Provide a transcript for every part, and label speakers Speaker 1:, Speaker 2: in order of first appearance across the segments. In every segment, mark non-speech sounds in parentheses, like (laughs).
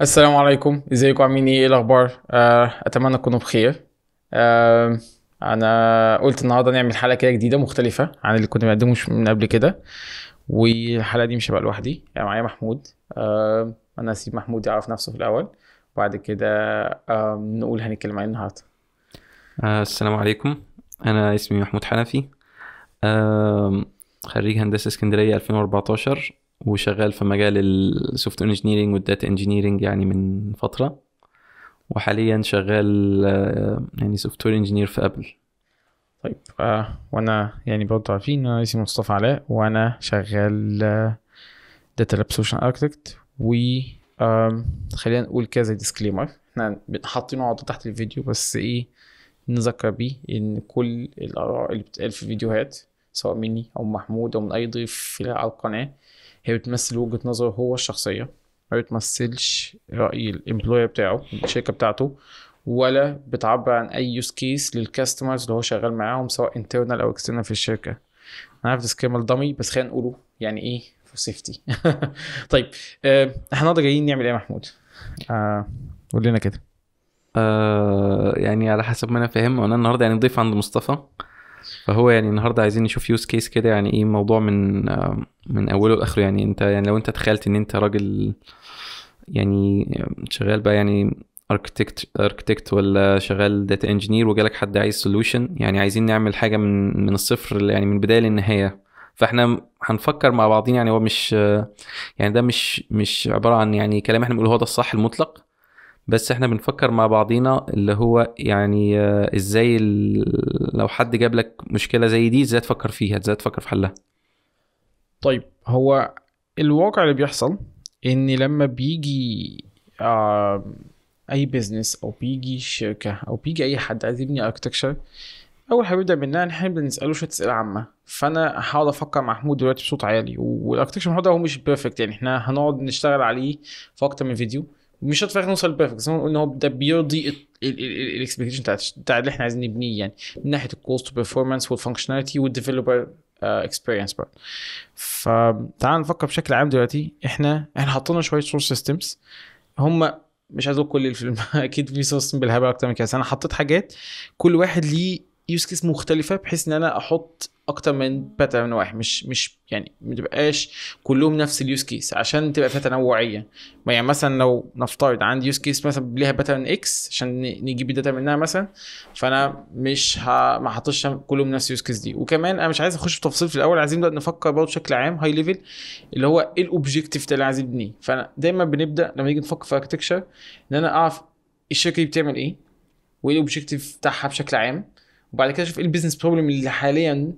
Speaker 1: السلام عليكم ازيكم عاملين إيه؟, ايه الاخبار آه، اتمنى تكونوا بخير آه، انا قلت النهارده نعمل حلقه كده جديده مختلفه عن اللي كنا بنقدمه من قبل كده والحلقه دي مش هبقى لوحدي يعني معايا محمود آه، انا هسيب محمود يعرف نفسه في الاول وبعد كده نقول هنتكلم عن إيه النهارده
Speaker 2: آه، السلام عليكم انا اسمي محمود حنفي خريج هندسه اسكندريه 2014 وشغال في مجال السوفت انجينيرنج والداتا انجينيرنج يعني من فتره وحاليا شغال آه، يعني سوفت وير انجينير في ابل
Speaker 1: طيب آه وانا يعني برضه عارفين انا اسمي مصطفى علاء وانا شغال داتا لاب سوشيال اركتكت و خلينا نقول كذا ديسكليمر احنا حاطينه على تحت الفيديو بس ايه نذكر بيه ان كل الاراء اللي بتتقال في الفيديوهات سواء مني او محمود او من اي ضيف على القناه هي بتمثل وجهه نظره هو الشخصيه ما بتمثلش راي الامبلوير بتاعه الشركه بتاعته ولا بتعبر عن اي يوز كيس للكاستمرز اللي هو شغال معاهم سواء انترنال او اكسترنال في الشركه انا عارف كلمه ضمي بس خلينا نقوله يعني ايه فور سيفتي (laughs) طيب آه، احنا النهارده جايين نعمل ايه يا محمود؟ آه، قول لنا كده
Speaker 2: آه يعني على حسب ما انا فاهم انا النهارده يعني ضيف عند مصطفى فهو يعني النهارده عايزين نشوف يوز كيس كده يعني ايه موضوع من من اوله لاخره يعني انت يعني لو انت تخيلت ان انت راجل يعني شغال بقى يعني اركتكت اركتكت ولا شغال داتا انجينير وجالك حد عايز سولوشن يعني عايزين نعمل حاجه من من الصفر يعني من البدايه للنهايه فاحنا هنفكر مع بعضين يعني هو مش يعني ده مش مش عباره عن يعني كلام احنا بنقوله هو ده الصح المطلق بس احنا بنفكر مع بعضينا اللي هو يعني آه، ازاي لو حد جاب لك مشكله زي دي ازاي تفكر فيها ازاي تفكر في حلها
Speaker 1: طيب هو الواقع اللي بيحصل ان لما بيجي آه، اي بيزنس او بيجي شركه او بيجي اي حد عايز يبني اركتكشر اول حاجه بنبدا منها ان احنا بنساله شويه اسئله عامه فانا هقعد افكر مع محمود دلوقتي بصوت عالي والاركتكشر هو مش بيرفكت يعني احنا هنقعد نشتغل عليه في اكتر من فيديو مش هتعرف نوصل للبيرفكت انه ده بيرضي الاكسبكتيشن بتاع اللي احنا عايزين نبنيه يعني من ناحيه الكوست والبرفورمانس والفانكشناليتي والديفلوبر اكسبيرينس بارت فتعال نفكر بشكل عام دلوقتي احنا احنا حطينا شويه سورس سيستمز هم مش عايز اقول كل الفيلم (laughs) اكيد في سورس بالهبل اكتر من كده انا حطيت حاجات كل واحد ليه يوز كيس مختلفه بحيث ان انا احط اكتر من باترن من واحد مش مش يعني ما تبقاش كلهم نفس اليوز كيس عشان تبقى فيها تنوعيه يعني مثلا لو نفترض عندي يوز كيس مثلا ليها باترن اكس عشان نجيب الداتا منها مثلا فانا مش ه... ما حطش كلهم نفس اليوز كيس دي وكمان انا مش عايز اخش في تفاصيل في الاول عايزين نبدا نفكر برضه بشكل عام هاي ليفل اللي هو ايه الاوبجيكتيف ده اللي عايز ابنيه فانا دايما بنبدا لما نيجي نفكر في اركتكشر ان انا اعرف الشركه دي بتعمل ايه وايه الاوبجيكتيف بتاعها بشكل عام وبعد كده اشوف ايه البيزنس بروبلم اللي حاليا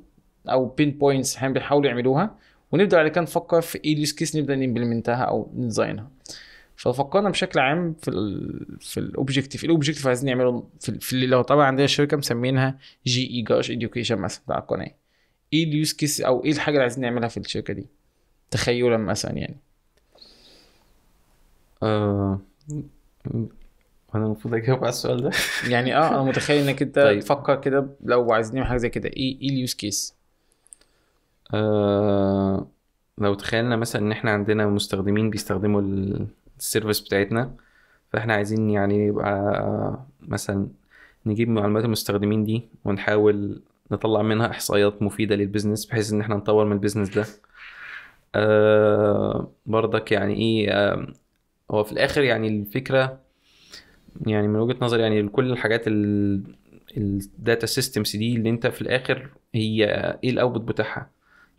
Speaker 1: او بين بوينتس احنا بيحاولوا يعملوها ونبدا بعد كده نفكر في ايه اليوز كيس نبدا نمبلمنتها او نديزاينها ففكرنا بشكل عام في ال في الاوبجيكتيف الاوبجيكتيف عايزين نعمله في, في لو طبعا عندنا شركه مسمينها جي اي جاش اديوكيشن مثلا بتاع القناه ايه اليوز كيس او ايه الحاجه اللي عايزين نعملها في الشركه دي تخيلا مثلا يعني أه... انا المفروض اجاوب على السؤال ده يعني اه انا متخيل انك انت (laughs) طيب. تفكر كده لو عايزين نعمل حاجه زي كده ايه ايه اليوز كيس
Speaker 2: آه، لو تخيلنا مثلا ان احنا عندنا مستخدمين بيستخدموا السيرفيس بتاعتنا فاحنا عايزين يعني يبقى مثلا نجيب معلومات المستخدمين دي ونحاول نطلع منها احصائيات مفيده للبيزنس بحيث ان احنا نطور من البيزنس ده آه، برضك يعني ايه آه، هو في الاخر يعني الفكره يعني من وجهه نظري يعني كل الحاجات الداتا سيستمز دي اللي انت في الاخر هي ايه الاوتبوت بتاعها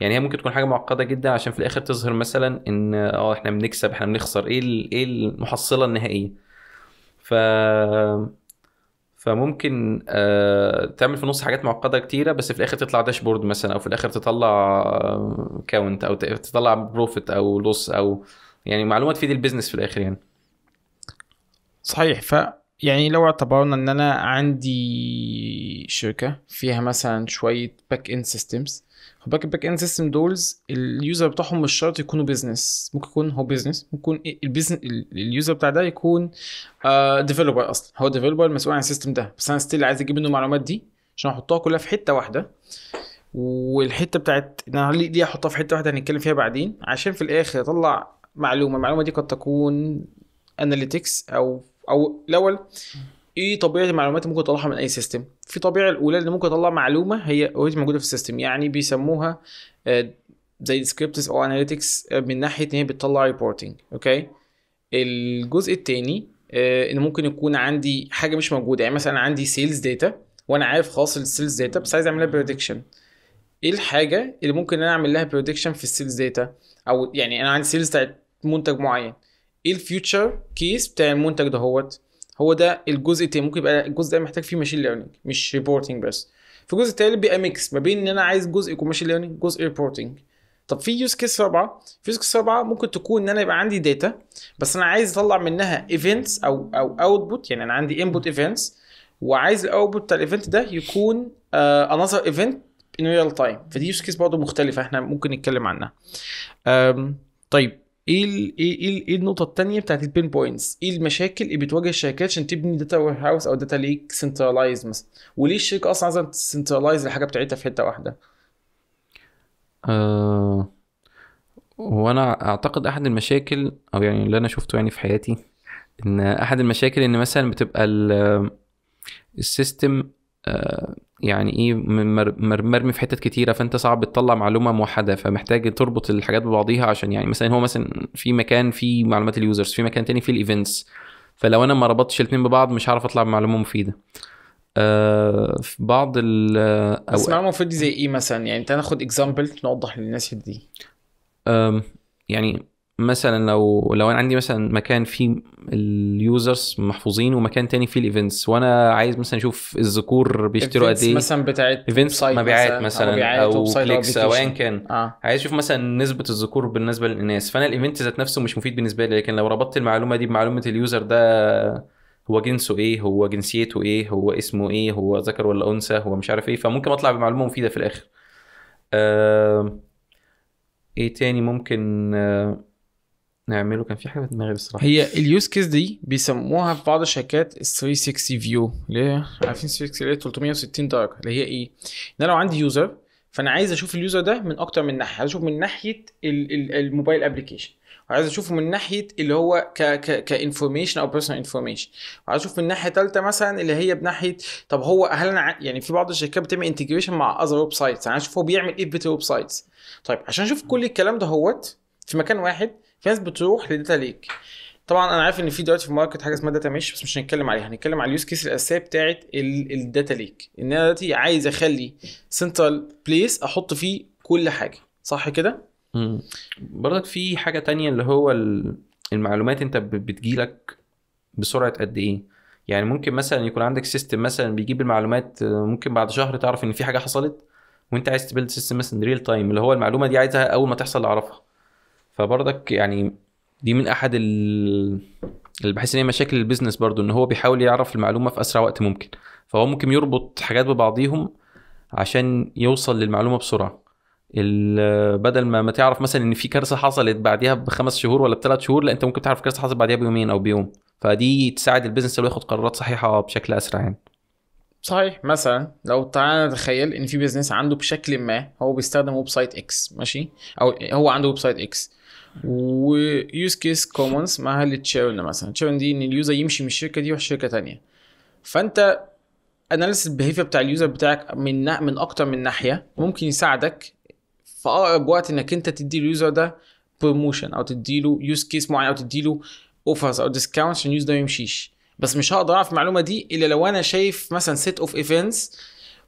Speaker 2: يعني هي ممكن تكون حاجه معقده جدا عشان في الاخر تظهر مثلا ان اه احنا بنكسب احنا بنخسر ايه ايه المحصله النهائيه ف فممكن آه تعمل في النص حاجات معقده كتيره بس في الاخر تطلع داشبورد مثلا او في الاخر تطلع كاونت آه، او تطلع بروفيت او لوس او يعني معلومه تفيد البيزنس في الاخر يعني
Speaker 1: صحيح ف يعني لو اعتبرنا ان انا عندي شركه فيها مثلا شويه باك اند سيستمز خد باك الباك اند سيستم دولز اليوزر بتاعهم مش شرط يكونوا بيزنس ممكن يكون هو بيزنس ممكن يكون البيزنس اليوزر بتاع ده يكون ديفلوبر آه، اصلا هو ديفلوبر مسؤول عن السيستم ده بس انا ستيل عايز اجيب منه المعلومات دي عشان احطها كلها في حته واحده والحته بتاعت انا ليه احطها في حته واحده هنتكلم فيها بعدين عشان في الاخر اطلع معلومه المعلومه دي قد تكون اناليتكس او او الاول ايه طبيعه المعلومات اللي ممكن اطلعها من اي سيستم في طبيعه الاولى اللي ممكن اطلع معلومه هي اوريدي موجوده في السيستم يعني بيسموها آه، زي سكريبتس او اناليتكس من ناحيه ان هي بتطلع ريبورتنج اوكي الجزء الثاني آه، ان ممكن يكون عندي حاجه مش موجوده يعني مثلا عندي سيلز داتا وانا عارف خاص السيلز داتا بس عايز اعملها بريدكشن ايه الحاجه اللي ممكن انا اعمل لها بريدكشن في السيلز داتا او يعني انا عندي سيلز بتاعت منتج معين ايه الفيوتشر كيس بتاع المنتج دهوت هو ده الجزء التاني ممكن يبقى الجزء ده محتاج فيه ماشين ليرنينج مش ريبورتنج بس في الجزء التالت بيبقى ميكس ما بين ان انا عايز جزء يكون ماشين ليرنينج جزء ريبورتنج طب في يوز كيس رابعه في يوز كيس رابعه ممكن تكون ان انا يبقى عندي داتا بس انا عايز اطلع منها ايفنتس او او اوتبوت يعني انا عندي انبوت ايفنتس وعايز الاوتبوت بتاع الايفنت ده يكون انذر ايفنت ان ريال تايم فدي يوز كيس برضه مختلفه احنا ممكن نتكلم عنها طيب ايه ايه ايه, إيه النقطه الثانيه بتاعت البين بوينتس ايه المشاكل اللي بتواجه الشركات عشان تبني داتا وير هاوس او داتا ليك سنترلايز مثلا وليه الشركه اصلا عايزه تسنترلايز الحاجه بتاعتها في حته واحده
Speaker 2: أه وانا اعتقد احد المشاكل او يعني اللي انا شفته يعني في حياتي ان احد المشاكل ان مثلا بتبقى السيستم آه، يعني ايه مرمي في حتت كتيره فانت صعب تطلع معلومه موحده فمحتاج تربط الحاجات ببعضيها عشان يعني مثلا هو مثلا في مكان فيه معلومات اليوزرز في مكان تاني فيه الايفنتس فلو انا ما ربطتش الاثنين ببعض مش هعرف اطلع بمعلومه مفيده آه في بعض ال بس معلومه
Speaker 1: مفيده زي ايه مثلا يعني تاخد اكزامبل نوضح للناس دي
Speaker 2: يعني مثلا لو لو انا عندي مثلا مكان فيه اليوزرز محفوظين ومكان تاني فيه الايفنتس وانا عايز مثلا اشوف الذكور بيشتروا قد ايه مثلا بتاعت ايفنتس مبيعات مثلا او, كليكس او ايا كان آه. عايز اشوف مثلا نسبه الذكور بالنسبه للناس فانا الايفنت ذات نفسه مش مفيد بالنسبه لي لكن لو ربطت المعلومه دي بمعلومه اليوزر ده هو جنسه ايه هو جنسيته ايه هو اسمه ايه هو ذكر ولا انثى هو مش عارف ايه فممكن اطلع بمعلومه مفيده في الاخر آه... ايه تاني ممكن آه... نعمله كان في حاجه في دماغي بصراحه هي
Speaker 1: اليوز كيس دي بيسموها في بعض الشركات ال 360 فيو اللي هي عارفين 360 اللي هي 360 درجه اللي هي ايه؟ ان انا لو عندي يوزر فانا عايز اشوف اليوزر ده من اكتر من ناحيه عايز اشوفه من ناحيه الموبايل ابلكيشن وعايز اشوفه من ناحيه اللي هو ك ك كانفورميشن او بيرسونال انفورميشن وعايز اشوف من ناحيه ثالثه مثلا اللي هي بناحيه طب هو هل انا يعني في بعض الشركات بتعمل انتجريشن مع اذر ويب سايتس انا عايز اشوف هو بيعمل ايه في ويب سايتس طيب عشان اشوف كل الكلام ده هوت في مكان واحد في ناس بتروح لداتا ليك طبعا انا عارف ان في دلوقتي في الماركت حاجه اسمها داتا مش بس مش هنتكلم عليها هنتكلم على اليوز كيس الاساسيه بتاعت الداتا ليك ان انا دلوقتي عايز اخلي سنترال بليس احط فيه كل حاجه صح كده برضك
Speaker 2: في حاجه تانية اللي هو المعلومات انت بتجيلك بسرعه قد ايه يعني ممكن مثلا يكون عندك سيستم مثلا بيجيب المعلومات آه، ممكن بعد شهر تعرف ان في حاجه حصلت وانت عايز تبيلد سيستم مثلا ريل تايم اللي هو المعلومه دي عايزها اول ما تحصل اعرفها فبرضك يعني دي من احد اللي بحس ان هي مشاكل البيزنس برضو ان هو بيحاول يعرف المعلومه في اسرع وقت ممكن فهو ممكن يربط حاجات ببعضيهم عشان يوصل للمعلومه بسرعه بدل ما ما تعرف مثلا ان في كارثه حصلت بعديها بخمس شهور ولا بثلاث شهور لا انت ممكن تعرف كارثه حصلت بعديها بيومين او بيوم فدي تساعد البيزنس لو ياخد قرارات صحيحه بشكل اسرع يعني
Speaker 1: صحيح مثلا لو تعالى نتخيل ان في بيزنس عنده بشكل ما هو بيستخدم ويب سايت اكس ماشي او هو عنده ويب سايت اكس ويوز كيس كومنز معاها للتشيرن مثلا التشيرن دي ان اليوزر يمشي من الشركه دي يروح شركه ثانيه فانت اناليسيس البيهيفير بتاع اليوزر بتاعك من من اكتر من ناحيه ممكن يساعدك في اقرب وقت انك انت تدي اليوزر ده بروموشن او تدي له يوز كيس معين او تدي له اوفرز او ديسكاونت عشان اليوزر ده ما يمشيش بس مش هقدر اعرف المعلومه دي الا لو انا شايف مثلا سيت اوف ايفنتس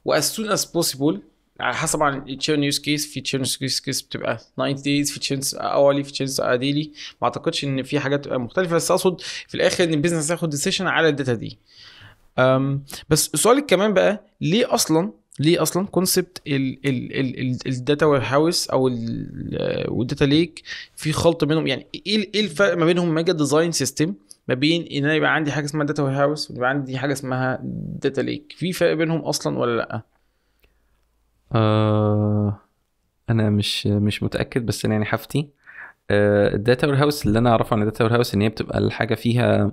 Speaker 1: واز سون از بوسيبل على حسب عن تشيرن يوز كيس في تشيرن يوز كيس بتبقى 90 دايز في تشيرن اولي في تشيرن ديلي ما اعتقدش ان في حاجات تبقى مختلفه بس اقصد في الاخر ان البيزنس هياخد ديسيشن على الداتا دي أم بس سؤالي كمان بقى ليه اصلا ليه اصلا كونسبت الداتا وير هاوس او والداتا آه، ليك في خلط بينهم يعني ايه ايه الفرق ما بينهم ميجا ديزاين سيستم ما بين ان انا يبقى عندي حاجه اسمها داتا وير هاوس ويبقى عندي حاجه اسمها داتا ليك في فرق بينهم اصلا ولا لا؟
Speaker 2: آه، انا مش مش متاكد بس انا يعني حفتي آه، الداتا وير هاوس اللي انا اعرفه عن الداتا وير هاوس ان هي بتبقى الحاجه فيها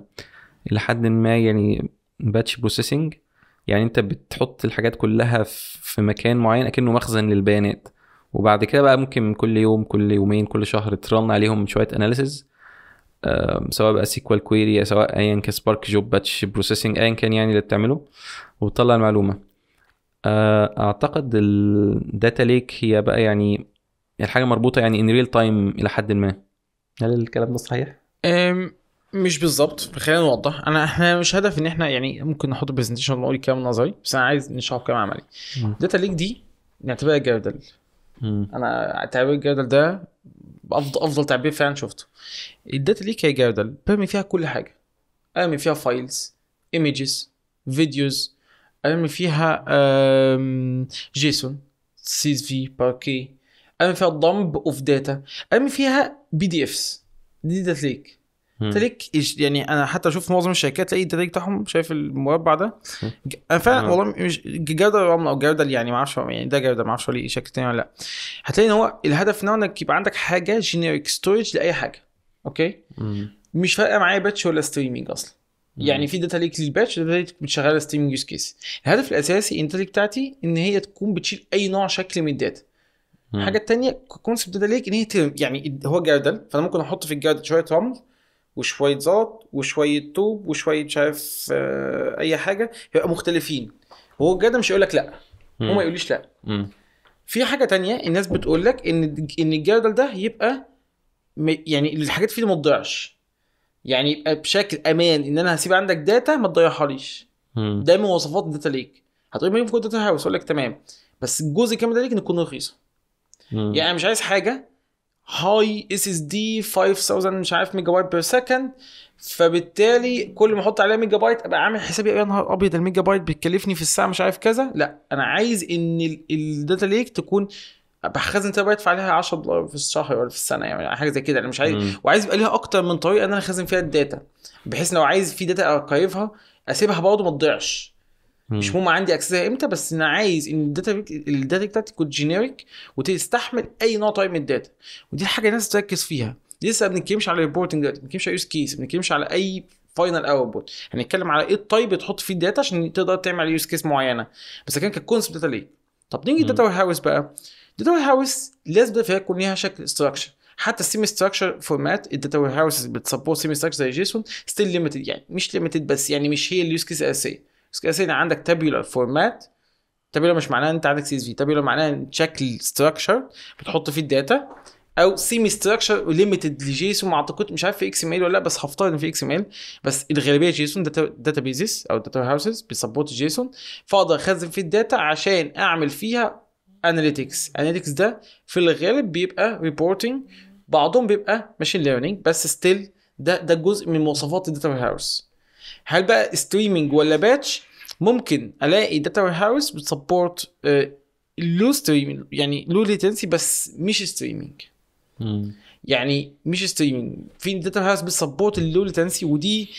Speaker 2: الى حد ما يعني باتش بروسيسنج يعني انت بتحط الحاجات كلها في مكان معين اكنه مخزن للبيانات وبعد كده بقى ممكن كل يوم كل يومين كل شهر ترن عليهم شويه اناليسز سواء بقى سيكوال كويري سواء ايا كان سبارك جوب باتش بروسيسنج ايا كان يعني اللي بتعمله وتطلع المعلومه آه، اعتقد الداتا ليك هي بقى يعني الحاجه مربوطه يعني ان ريل تايم الى حد ما هل الكلام ده صحيح
Speaker 1: مش بالظبط خلينا نوضح انا احنا مش هدف ان احنا يعني ممكن نحط برزنتيشن ونقول كلام نظري بس انا عايز نشرح كلام عملي الداتا ليك دي نعتبرها جردل انا تعبير الجردل ده افضل افضل تعبير فعلا شفته الداتا ليك هي جردل برمي فيها كل حاجه ارمي فيها فايلز ايميجز فيديوز المهم فيها جيسون سيز في باركي المهم فيها ضمب اوف داتا المهم فيها بي دي افس دي داتا ليك تليك يعني انا حتى اشوف معظم الشركات تلاقي التليك بتاعهم شايف المربع ده انا فعلا والله مش جوده او جردل يعني ما اعرفش يعني ده جردل ما اعرفش ليه شكل تاني ولا لا هتلاقي ان هو الهدف ان هو انك يبقى عندك حاجه جينيريك ستورج لاي حاجه اوكي مم. مش فارقه معايا باتش ولا ستريمينج اصلا يعني في داتا ليك للباتش داتا ليك بتشغلها ستريمنج يوز كيس الهدف الاساسي الداتا بتاعتي ان هي تكون بتشيل اي نوع شكل من الداتا الحاجه الثانيه كونسبت داتا ليك ان هي يعني هو جردل فانا ممكن احط في الجردل شويه رمل وشويه زلط وشويه طوب وشويه مش عارف آه، اي حاجه يبقى مختلفين هو الجردل مش هيقول لك لا هو ما يقوليش لا مم. في حاجه تانية الناس بتقول لك ان ان الجردل ده يبقى يعني الحاجات فيه ما تضيعش يعني يبقى بشكل امان ان انا هسيب عندك داتا ما تضيعهاليش ده من مواصفات الداتا ليك هتقول لي في داتا هاوس اقول لك تمام بس الجزء الكامل ده ليك ان تكون رخيصه يعني انا مش عايز حاجه هاي اس اس دي 5000 مش عارف ميجا بايت بير سكند فبالتالي كل ما احط عليها ميجا بايت ابقى عامل حسابي يا نهار ابيض الميجا بايت بتكلفني في الساعه مش عارف كذا لا انا عايز ان الداتا ليك تكون بخزن انت بقى ادفع عليها 10 دولار في الشهر ولا في السنه يعني حاجه زي كده انا مش عايز مم. وعايز يبقى ليها اكتر من طريقه ان انا اخزن فيها الداتا بحيث لو عايز في داتا اركايفها اسيبها برضه ما تضيعش مش مهم عندي اكسسها امتى بس انا عايز ان الداتا الداتا بتاعتي تكون جينيريك وتستحمل اي نوع طيب من الداتا ودي الحاجه الناس تركز فيها لسه ما بنتكلمش على الريبورتنج دلوقتي ما بنتكلمش على يوز كيس ما بنتكلمش على اي فاينل اوتبوت هنتكلم على ايه الطيب تحط فيه الداتا عشان تقدر تعمل يوز كيس معينه بس كان كونسبت داتا ليه طب نيجي داتا هاوس بقى الداتا وير هاوس لازم ده يكون ليها شكل ستراكشر حتى السيمي ستراكشر فورمات الداتا وير هاوس بتسبورت سيمي ستراكشر زي جيسون ستيل ليميتد يعني مش ليميتد بس يعني مش هي اليوز كيس الاساسيه اليوز كيس الاساسيه عندك تابيولار فورمات تابيولار مش معناها انت عندك سي اس في تابيولار معناها شكل ستراكشر بتحط فيه الداتا او سيمي ستراكشر ليميتد لجيسون ما اعتقد مش عارف في اكس ام ال ولا لا بس هفترض ان في اكس ام ال بس الغالبيه جيسون داتا بيزيس او داتا هاوسز بيسبورت جيسون فاقدر اخزن فيه الداتا عشان اعمل فيها اناليتكس اناليتكس ده في الغالب بيبقى ريبورتنج بعضهم بيبقى ماشين ليرنينج بس ستيل ده ده جزء من مواصفات الداتا وير هاوس هل بقى ستريمينج ولا باتش ممكن الاقي داتا وير هاوس بتسبورت لو آه، ستريمينج يعني لو ليتنسي بس مش ستريمينج يعني مش ستريمينج في داتا وير هاوس بتسبورت اللو ليتنسي ودي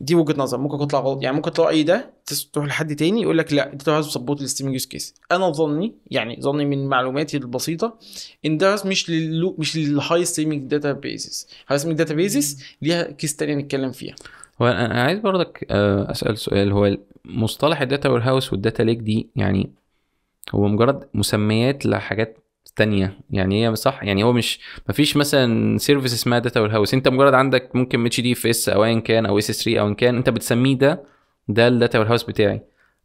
Speaker 1: دي وجهه نظر ممكن تطلع غلط يعني ممكن تلاقي ده تروح لحد تاني يقول لك لا ده عايز سبورت للستريمنج يوز كيس انا ظني يعني ظني من معلوماتي البسيطه ان ده مش للو مش للهاي ستريمنج داتا بيزز هاي ستريمنج داتا بيزز ليها كيس تانيه نتكلم فيها هو انا عايز برضك
Speaker 2: آه، اسال سؤال هو مصطلح الداتا وير هاوس والداتا ليك دي يعني هو مجرد مسميات لحاجات تانية يعني هي صح يعني هو مش مفيش مثلا سيرفيس اسمها داتا وير هاوس انت مجرد عندك ممكن اتش دي اف اس او ايا كان او اس 3 او ان كان انت بتسميه ده ده الداتا وير هاوس بتاعي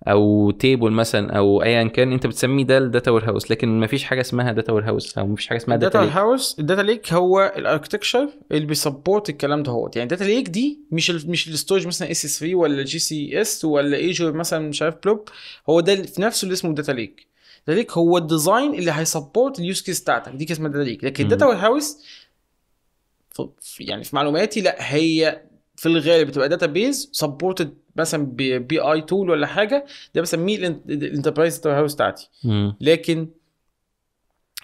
Speaker 2: او تيبل مثلا او ايا كان انت بتسميه ده الداتا وير هاوس لكن مفيش حاجه اسمها داتا وير هاوس او مفيش حاجه اسمها داتا وير
Speaker 1: هاوس الداتا ليك هو الاركتكشر اللي بيسبورت الكلام ده هو يعني الداتا ليك دي مش الـ مش الاستورج مثلا اس اس 3 ولا جي سي اس ولا ايجور مثلا مش عارف بلوب هو ده في نفسه اللي اسمه داتا ليك لديك هو الديزاين اللي هيسبورت اليوز كيس بتاعتك دي اسمها داتا ليك لكن الداتا هاوس يعني في معلوماتي لا هي في الغالب بتبقى داتا بيز سبورتد مثلا بي اي تول ولا حاجه ده بسميه الانتربرايز داتا هاوس بتاعتي لكن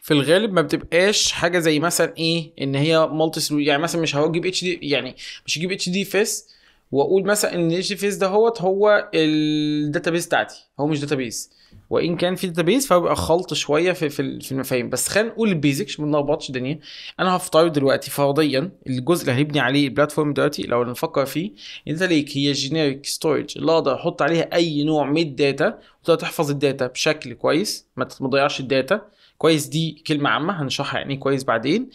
Speaker 1: في الغالب ما بتبقاش حاجه زي مثلا ايه ان هي مالتي يعني مثلا مش هجيب اتش دي يعني مش هجيب اتش دي فيس واقول مثلا ان اتش دي فيس ده هوت هو الداتا بيز بتاعتي هو مش داتا بيز وان كان في داتابيز فبيبقى خلط شويه في في المفاهيم بس خلينا نقول البيزكس ما نلخبطش الدنيا انا هفترض دلوقتي فرضيا الجزء اللي هيبني عليه البلاتفورم دلوقتي لو نفكر فيه انت ليك هي جينيريك ستورج اللي اقدر احط عليها اي نوع من الداتا وتقدر تحفظ الداتا بشكل كويس ما تضيعش الداتا كويس دي كلمه عامه هنشرحها يعني كويس بعدين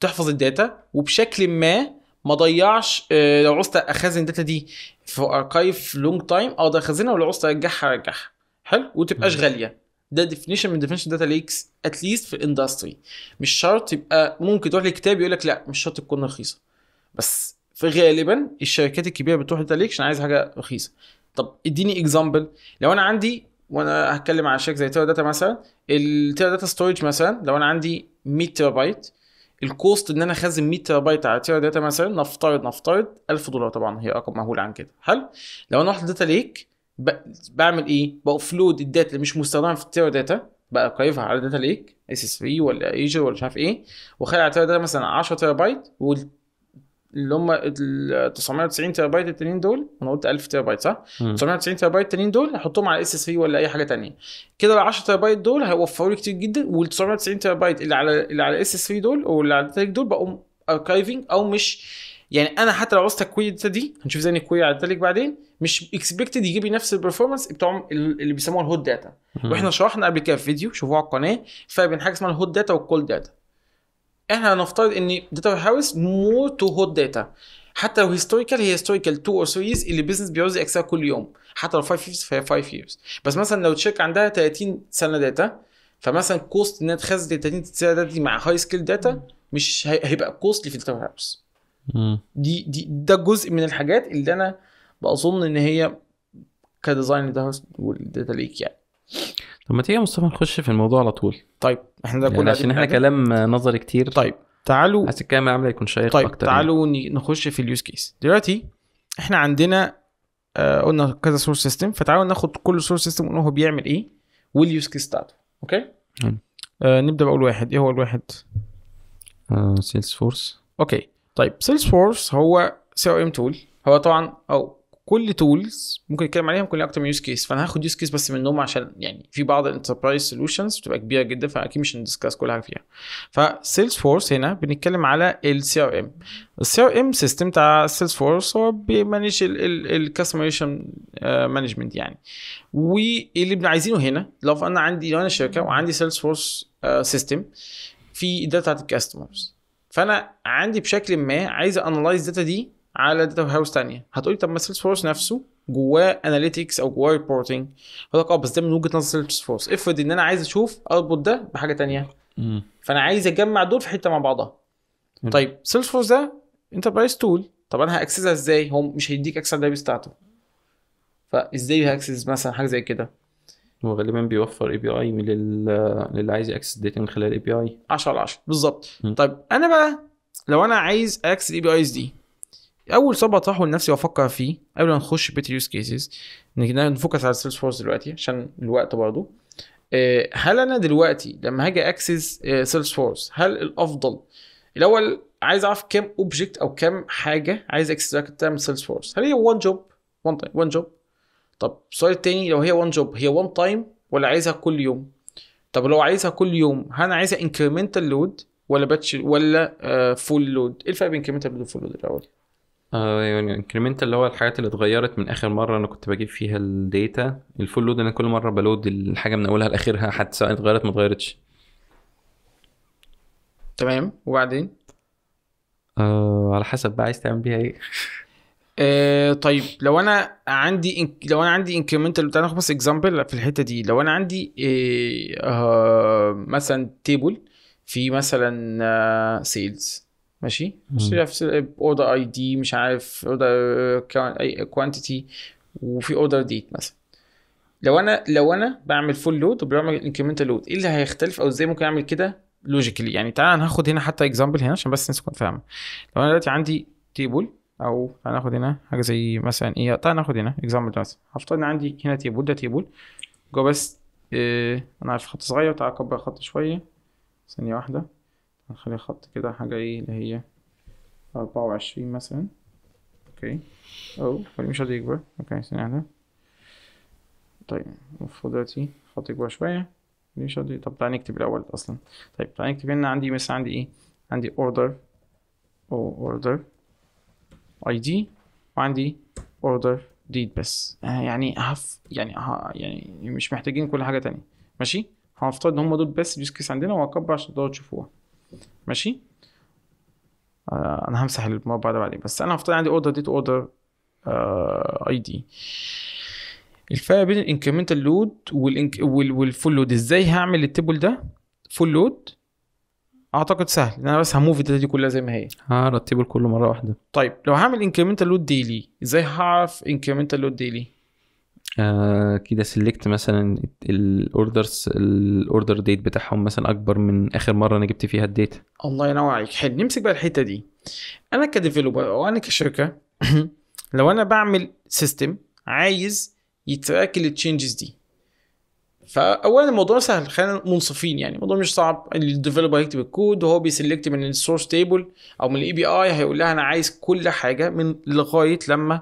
Speaker 1: تحفظ الداتا وبشكل ما ما ضيعش آه، لو عوزت اخزن الداتا دي في اركايف لونج تايم اقدر اخزنها ولو عوزت ارجعها ارجعها حلو وتبقاش غاليه ده ديفينيشن من ديفينيشن داتا ليكس اتليست في الاندستري مش شرط يبقى ممكن تروح لكتاب يقول لك لا مش شرط تكون رخيصه بس في غالبا الشركات الكبيره بتروح داتا ليكس عشان عايز حاجه رخيصه طب اديني اكزامبل لو انا عندي وانا هتكلم على شركه زي تيرا داتا مثلا التيرا داتا ستورج مثلا لو انا عندي 100 تيرا بايت الكوست ان انا اخزن 100 تيرا بايت على تيرا داتا مثلا نفترض نفترض 1000 دولار طبعا هي رقم مهول عن كده حلو لو انا رحت داتا ليك بعمل ايه بافلود الداتا اللي مش مستخدمه في التيرا داتا بقيفها على داتا ليك اس اس 3 ولا ايجر ولا مش عارف ايه واخلي على داتا مثلا 10 تيرا بايت وال اللي هم ال 990 تيرا بايت التانيين دول انا قلت 1000 تيرا بايت صح؟ 990 تيرا بايت التانيين دول هحطهم على اس اس 3 ولا اي حاجه تانية كده ال 10 تيرا بايت دول هيوفروا لي كتير جدا وال 990 تيرا بايت اللي على اللي على اس اس 3 دول واللي على داتا ليك دول بقوم اركايفنج او مش يعني انا حتى لو عوزت الكوي دي هنشوف زي الكوي هعدلك بعدين مش اكسبكتد يجيب لي نفس البرفورمانس بتاع اللي بيسموها الهوت داتا واحنا شرحنا قبل كده في فيديو شوفوه على القناه الفرق بين حاجه اسمها الهوت داتا والكولد داتا احنا هنفترض ان داتا هاوس مور تو هوت داتا حتى لو هيستوريكال هي هيستوريكال 2 اور 3 اللي بيزنس بيعوز يكسبها كل يوم حتى لو 5 ييرز فهي 5 ييرز بس مثلا لو تشيك عندها 30 سنه داتا فمثلا كوست انها تخزن 30 سنه داتا دي مع هاي سكيل داتا مش هيبقى كوستلي في الداتا هاوس دي دي ده جزء من الحاجات اللي انا بظن ان هي كديزاين ده والداتا ليك يعني
Speaker 2: طب ما تيجي يا مصطفى نخش في الموضوع على طول
Speaker 1: طيب احنا ده يعني عشان احنا كلام نظري كتير طيب تعالوا عايز الكلام عامل يكون شيق طيب اكتر يعني. تعالوا يعني. نخش في اليوز كيس دلوقتي احنا عندنا آه، قلنا كذا سورس سيستم فتعالوا ناخد كل سورس سيستم ونقول هو بيعمل ايه واليوز كيس بتاعته اوكي آه نبدا باول واحد ايه هو الواحد آه سيلز فورس اوكي طيب سيلز فورس هو سي او ام تول هو طبعا او كل تولز ممكن نتكلم عليها ممكن اكتر من يوز كيس فانا هاخد يوز كيس بس منهم عشان يعني في بعض الانتربرايز سولوشنز بتبقى كبيره جدا فاكيد مش هندسكاس كل حاجه فيها فسيلز فورس هنا بنتكلم على السي او ام السي او ام سيستم بتاع سيلز فورس هو بيمانج الكاستمريشن مانجمنت آه، يعني واللي بن عايزينه هنا لو انا عندي لو انا شركه وعندي سيلز فورس سيستم في الداتا بتاعت الكاستمرز فانا عندي بشكل ما عايز انلايز داتا دي على داتا هاوس ثانيه هتقولي طب ما سيلز فورس نفسه جواه اناليتكس او جواه ريبورتنج هقول لك اه بس ده من وجهه نظر سيلز فورس افرض ان انا عايز اشوف اربط ده بحاجه ثانيه فانا عايز اجمع دول في حته مع بعضها طيب سيلز فورس ده انتربرايز تول طب انا هاكسسها ازاي هو مش هيديك اكسس على بتاعته فازاي هاكسس مثلا حاجه زي كده
Speaker 2: هو غالبا بيوفر اي بي اي من للي عايز ياكسس داتا من خلال اي بي اي 10 على 10 بالظبط طيب
Speaker 1: انا بقى لو انا عايز اكسس الاي بي ايز دي اول سؤال بطرحه لنفسي وافكر فيه قبل ما نخش بيت يوز كيسز نفوكس على سيلز فورس دلوقتي عشان الوقت برضه آه، هل انا دلوقتي لما هاجي اكسس سيلز فورس هل الافضل الاول عايز اعرف كام اوبجكت او كام حاجه عايز اكستراكت من سيلز فورس هل هي وان جوب وان تايم وان جوب طب السؤال التاني لو هي وان جوب هي وان تايم ولا عايزها كل يوم طب لو عايزها كل يوم هل عايزها انكريمنتال لود ولا باتش ولا فول آه، لود ايه الفرق بين انكريمنتال لود وفول لود الاول
Speaker 2: آه يعني انكريمنتال اللي هو الحاجات اللي اتغيرت من اخر مره انا كنت بجيب فيها الداتا الفول لود انا كل مره بلود الحاجه من اولها لاخرها حتى
Speaker 1: سواء اتغيرت ما اتغيرتش تمام وبعدين
Speaker 2: آه على حسب بقى عايز تعمل بيها ايه (laughs)
Speaker 1: آه، طيب لو انا عندي إنك... لو انا عندي انكريمنتال تعالى ناخد بس اكزامبل في الحته دي لو انا عندي إيه آه مثلا تيبل في مثلا سيلز آه، ماشي مش عارف اوردر اي دي مش عارف اوردر آه، كوانتيتي وفي اوردر ديت مثلا لو انا لو انا بعمل فول لود وبعمل انكريمنتال لود ايه اللي هيختلف او ازاي ممكن اعمل كده لوجيكلي يعني تعالى هناخد هنا حتى اكزامبل هنا عشان بس الناس تكون فاهمه لو انا دلوقتي عندي تيبل او هناخد هنا حاجه زي مثلا ايه تعال ناخد هنا اكزامبل مثلا هفترض ان عندي هنا تيبول ده تيبول جوه بس إيه انا عارف خط صغير تعال اكبر خط شويه ثانيه واحده هنخلي خط كده حاجه ايه اللي هي أربعة وعشرين مثلا اوكي او مش راضي يكبر اوكي ثانيه واحده طيب المفروض دلوقتي خط يكبر شويه مش راضي طب تعال نكتب الاول اصلا طيب تعال نكتب هنا عندي مثلا عندي ايه عندي اوردر او اوردر اي دي وعندي اوردر ديد بس آه، يعني هف يعني ها يعني مش محتاجين كل حاجه تانية ماشي هنفترض ان هم دول بس اليوز كيس عندنا وهكبر عشان تقدروا تشوفوها ماشي آه انا همسح الموضوع ده بعدين بس انا هفترض عندي اوردر ديت اوردر اي دي الفرق بين الانكريمنتال لود والفول لود ازاي هعمل التبل ده فول لود اعتقد سهل انا بس هموف الداتا دي كلها زي ما هي
Speaker 2: هرتبه كله مره واحده
Speaker 1: طيب لو هعمل انكريمنتال لود ديلي ازاي هعرف انكريمنتال لود ديلي
Speaker 2: آه كده سيلكت مثلا الاوردرز الاوردر ديت بتاعهم مثلا اكبر من اخر مره انا جبت فيها الداتا
Speaker 1: الله ينور عليك حلو نمسك بقى الحته دي انا كديفلوبر او انا كشركه (clears throat) لو انا بعمل سيستم عايز يتراك التشينجز دي فاولا الموضوع سهل خلينا منصفين يعني الموضوع مش صعب الديفلوبر هيكتب الكود وهو بيسلكت من السورس تيبل او من الاي بي اي هيقول لها انا عايز كل حاجه من لغايه لما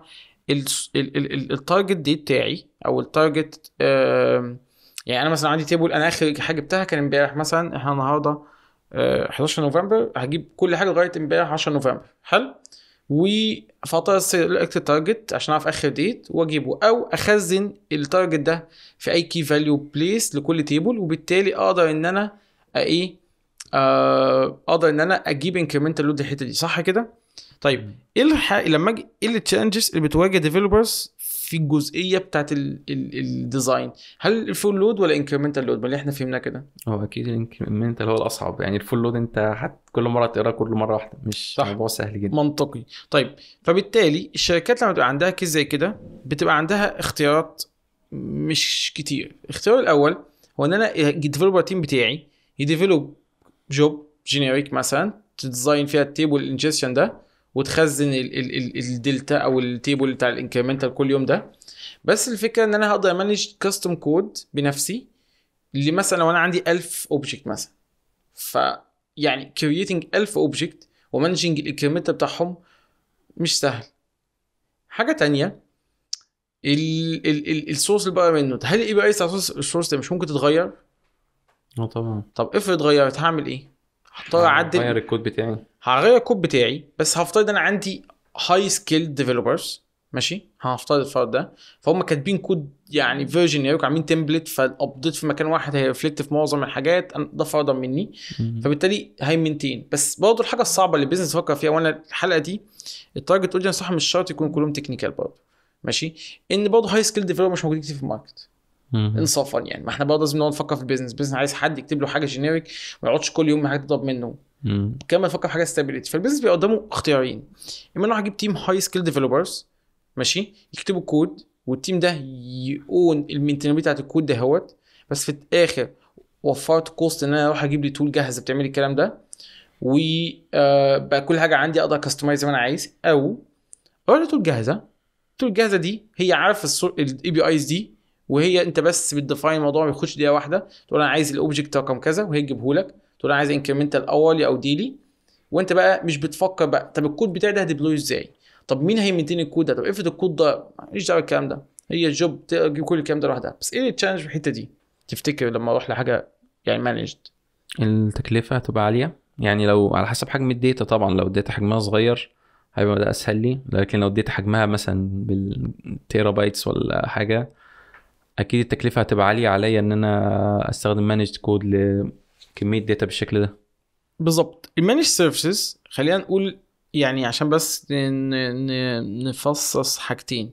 Speaker 1: التارجت دي بتاعي او التارجت يعني انا مثلا عندي تيبل انا اخر حاجه جبتها كان امبارح مثلا احنا النهارده 11 آه، نوفمبر هجيب كل حاجه لغايه امبارح 10 نوفمبر حلو وافضل سيلكت تارجت عشان اعرف اخر ديت واجيبه او اخزن التارجت ده في اي كي فاليو بليس لكل تيبل وبالتالي اقدر ان انا ايه آه، اقدر ان انا اجيب انكريمنتال لود للحته دي صح كده؟ طيب ايه الح... لما اجي ايه التشالنجز اللي بتواجه ديفيلوبرز في الجزئيه بتاعت الديزاين هل الفول لود ولا انكريمنتال لود ما اللي احنا فهمناه كده هو اكيد الانكريمنتال هو الاصعب يعني الفول لود انت حت كل مره تقرا كل مره واحده مش صح. موضوع سهل جدا منطقي طيب فبالتالي الشركات لما بتبقى عندها كيس زي كده بتبقى عندها اختيارات مش كتير الاختيار الاول هو ان انا الديفلوبر تيم بتاعي يديفلوب جوب جينيريك مثلا تديزاين فيها التيبل انجستشن ده وتخزن الدلتا او التيبل بتاع الانكريمنتال كل يوم ده بس الفكره ان انا هقدر امانج كاستم كود بنفسي اللي مثلا لو انا عندي 1000 اوبجكت مثلا ف يعني كرييتنج 1000 اوبجكت ومانجنج الانكرمنتال بتاعهم مش سهل حاجه تانية السورس اللي بقى منه هل الاي بي اي السورس ده مش ممكن تتغير؟ اه طبعا طب افرض اتغيرت هعمل ايه؟ هضطر اعدل هغير الكود بتاعي هغير الكود بتاعي بس هفترض انا عندي هاي سكيل ديفلوبرز ماشي هفترض الفرض ده فهم كاتبين كود يعني فيرجن يوك عاملين تمبلت فالابديت في مكان واحد هيرفلكت في معظم الحاجات ده فرضا مني فبالتالي هيمنتين بس برضه الحاجه الصعبه اللي البيزنس فكر فيها وانا الحلقه دي التارجت اودينس صح مش شرط يكون كلهم تكنيكال برضه ماشي ان برضه هاي سكيل ديفلوبر مش موجودين كتير في الماركت انصافا يعني ما احنا برضه لازم نقعد نفكر في البيزنس البيزنس عايز حد يكتب له حاجه جينيريك ما يقعدش كل يوم حاجه تطلب منه كمان نفكر في حاجه ستابيليتي فالبيزنس بيبقى قدامه اختيارين اما انا هجيب تيم هاي سكيل ديفلوبرز ماشي يكتبوا كود والتيم ده يقون المينتنر بتاعت الكود ده هوت بس في الاخر وفرت كوست ان انا اروح اجيب لي تول جاهزه بتعمل الكلام ده وبقى آه، كل حاجه عندي اقدر كاستمايز زي ما انا عايز او اروح لتول جاهزه التول الجاهزه دي هي عارف الاي بي ايز دي وهي انت بس بتديفاين الموضوع ما بيخش دقيقه واحده تقول انا عايز الاوبجكت رقم كذا وهي تجيبه لك تقول انا عايز انكريمنتال اولي او ديلي وانت بقى مش بتفكر بقى طب الكود بتاعي ده هديبلوي ازاي طب مين هيمنتين الكود ده طب افرض الكود ده ماليش دعوه بالكلام ده هي الجوب تجيب كل الكلام ده لوحدها بس ايه التشالنج في الحته دي تفتكر لما اروح لحاجه يعني مانجد
Speaker 2: التكلفه هتبقى عاليه يعني لو على حسب حجم الداتا طبعا لو الداتا حجمها صغير هيبقى ده اسهل لي لكن لو الداتا حجمها مثلا بالتيرا بايتس ولا حاجه اكيد التكلفه هتبقى عاليه عليا ان انا استخدم مانجد كود لكميه داتا بالشكل ده
Speaker 1: بالظبط المانج سيرفيسز خلينا نقول يعني عشان بس نفصص حاجتين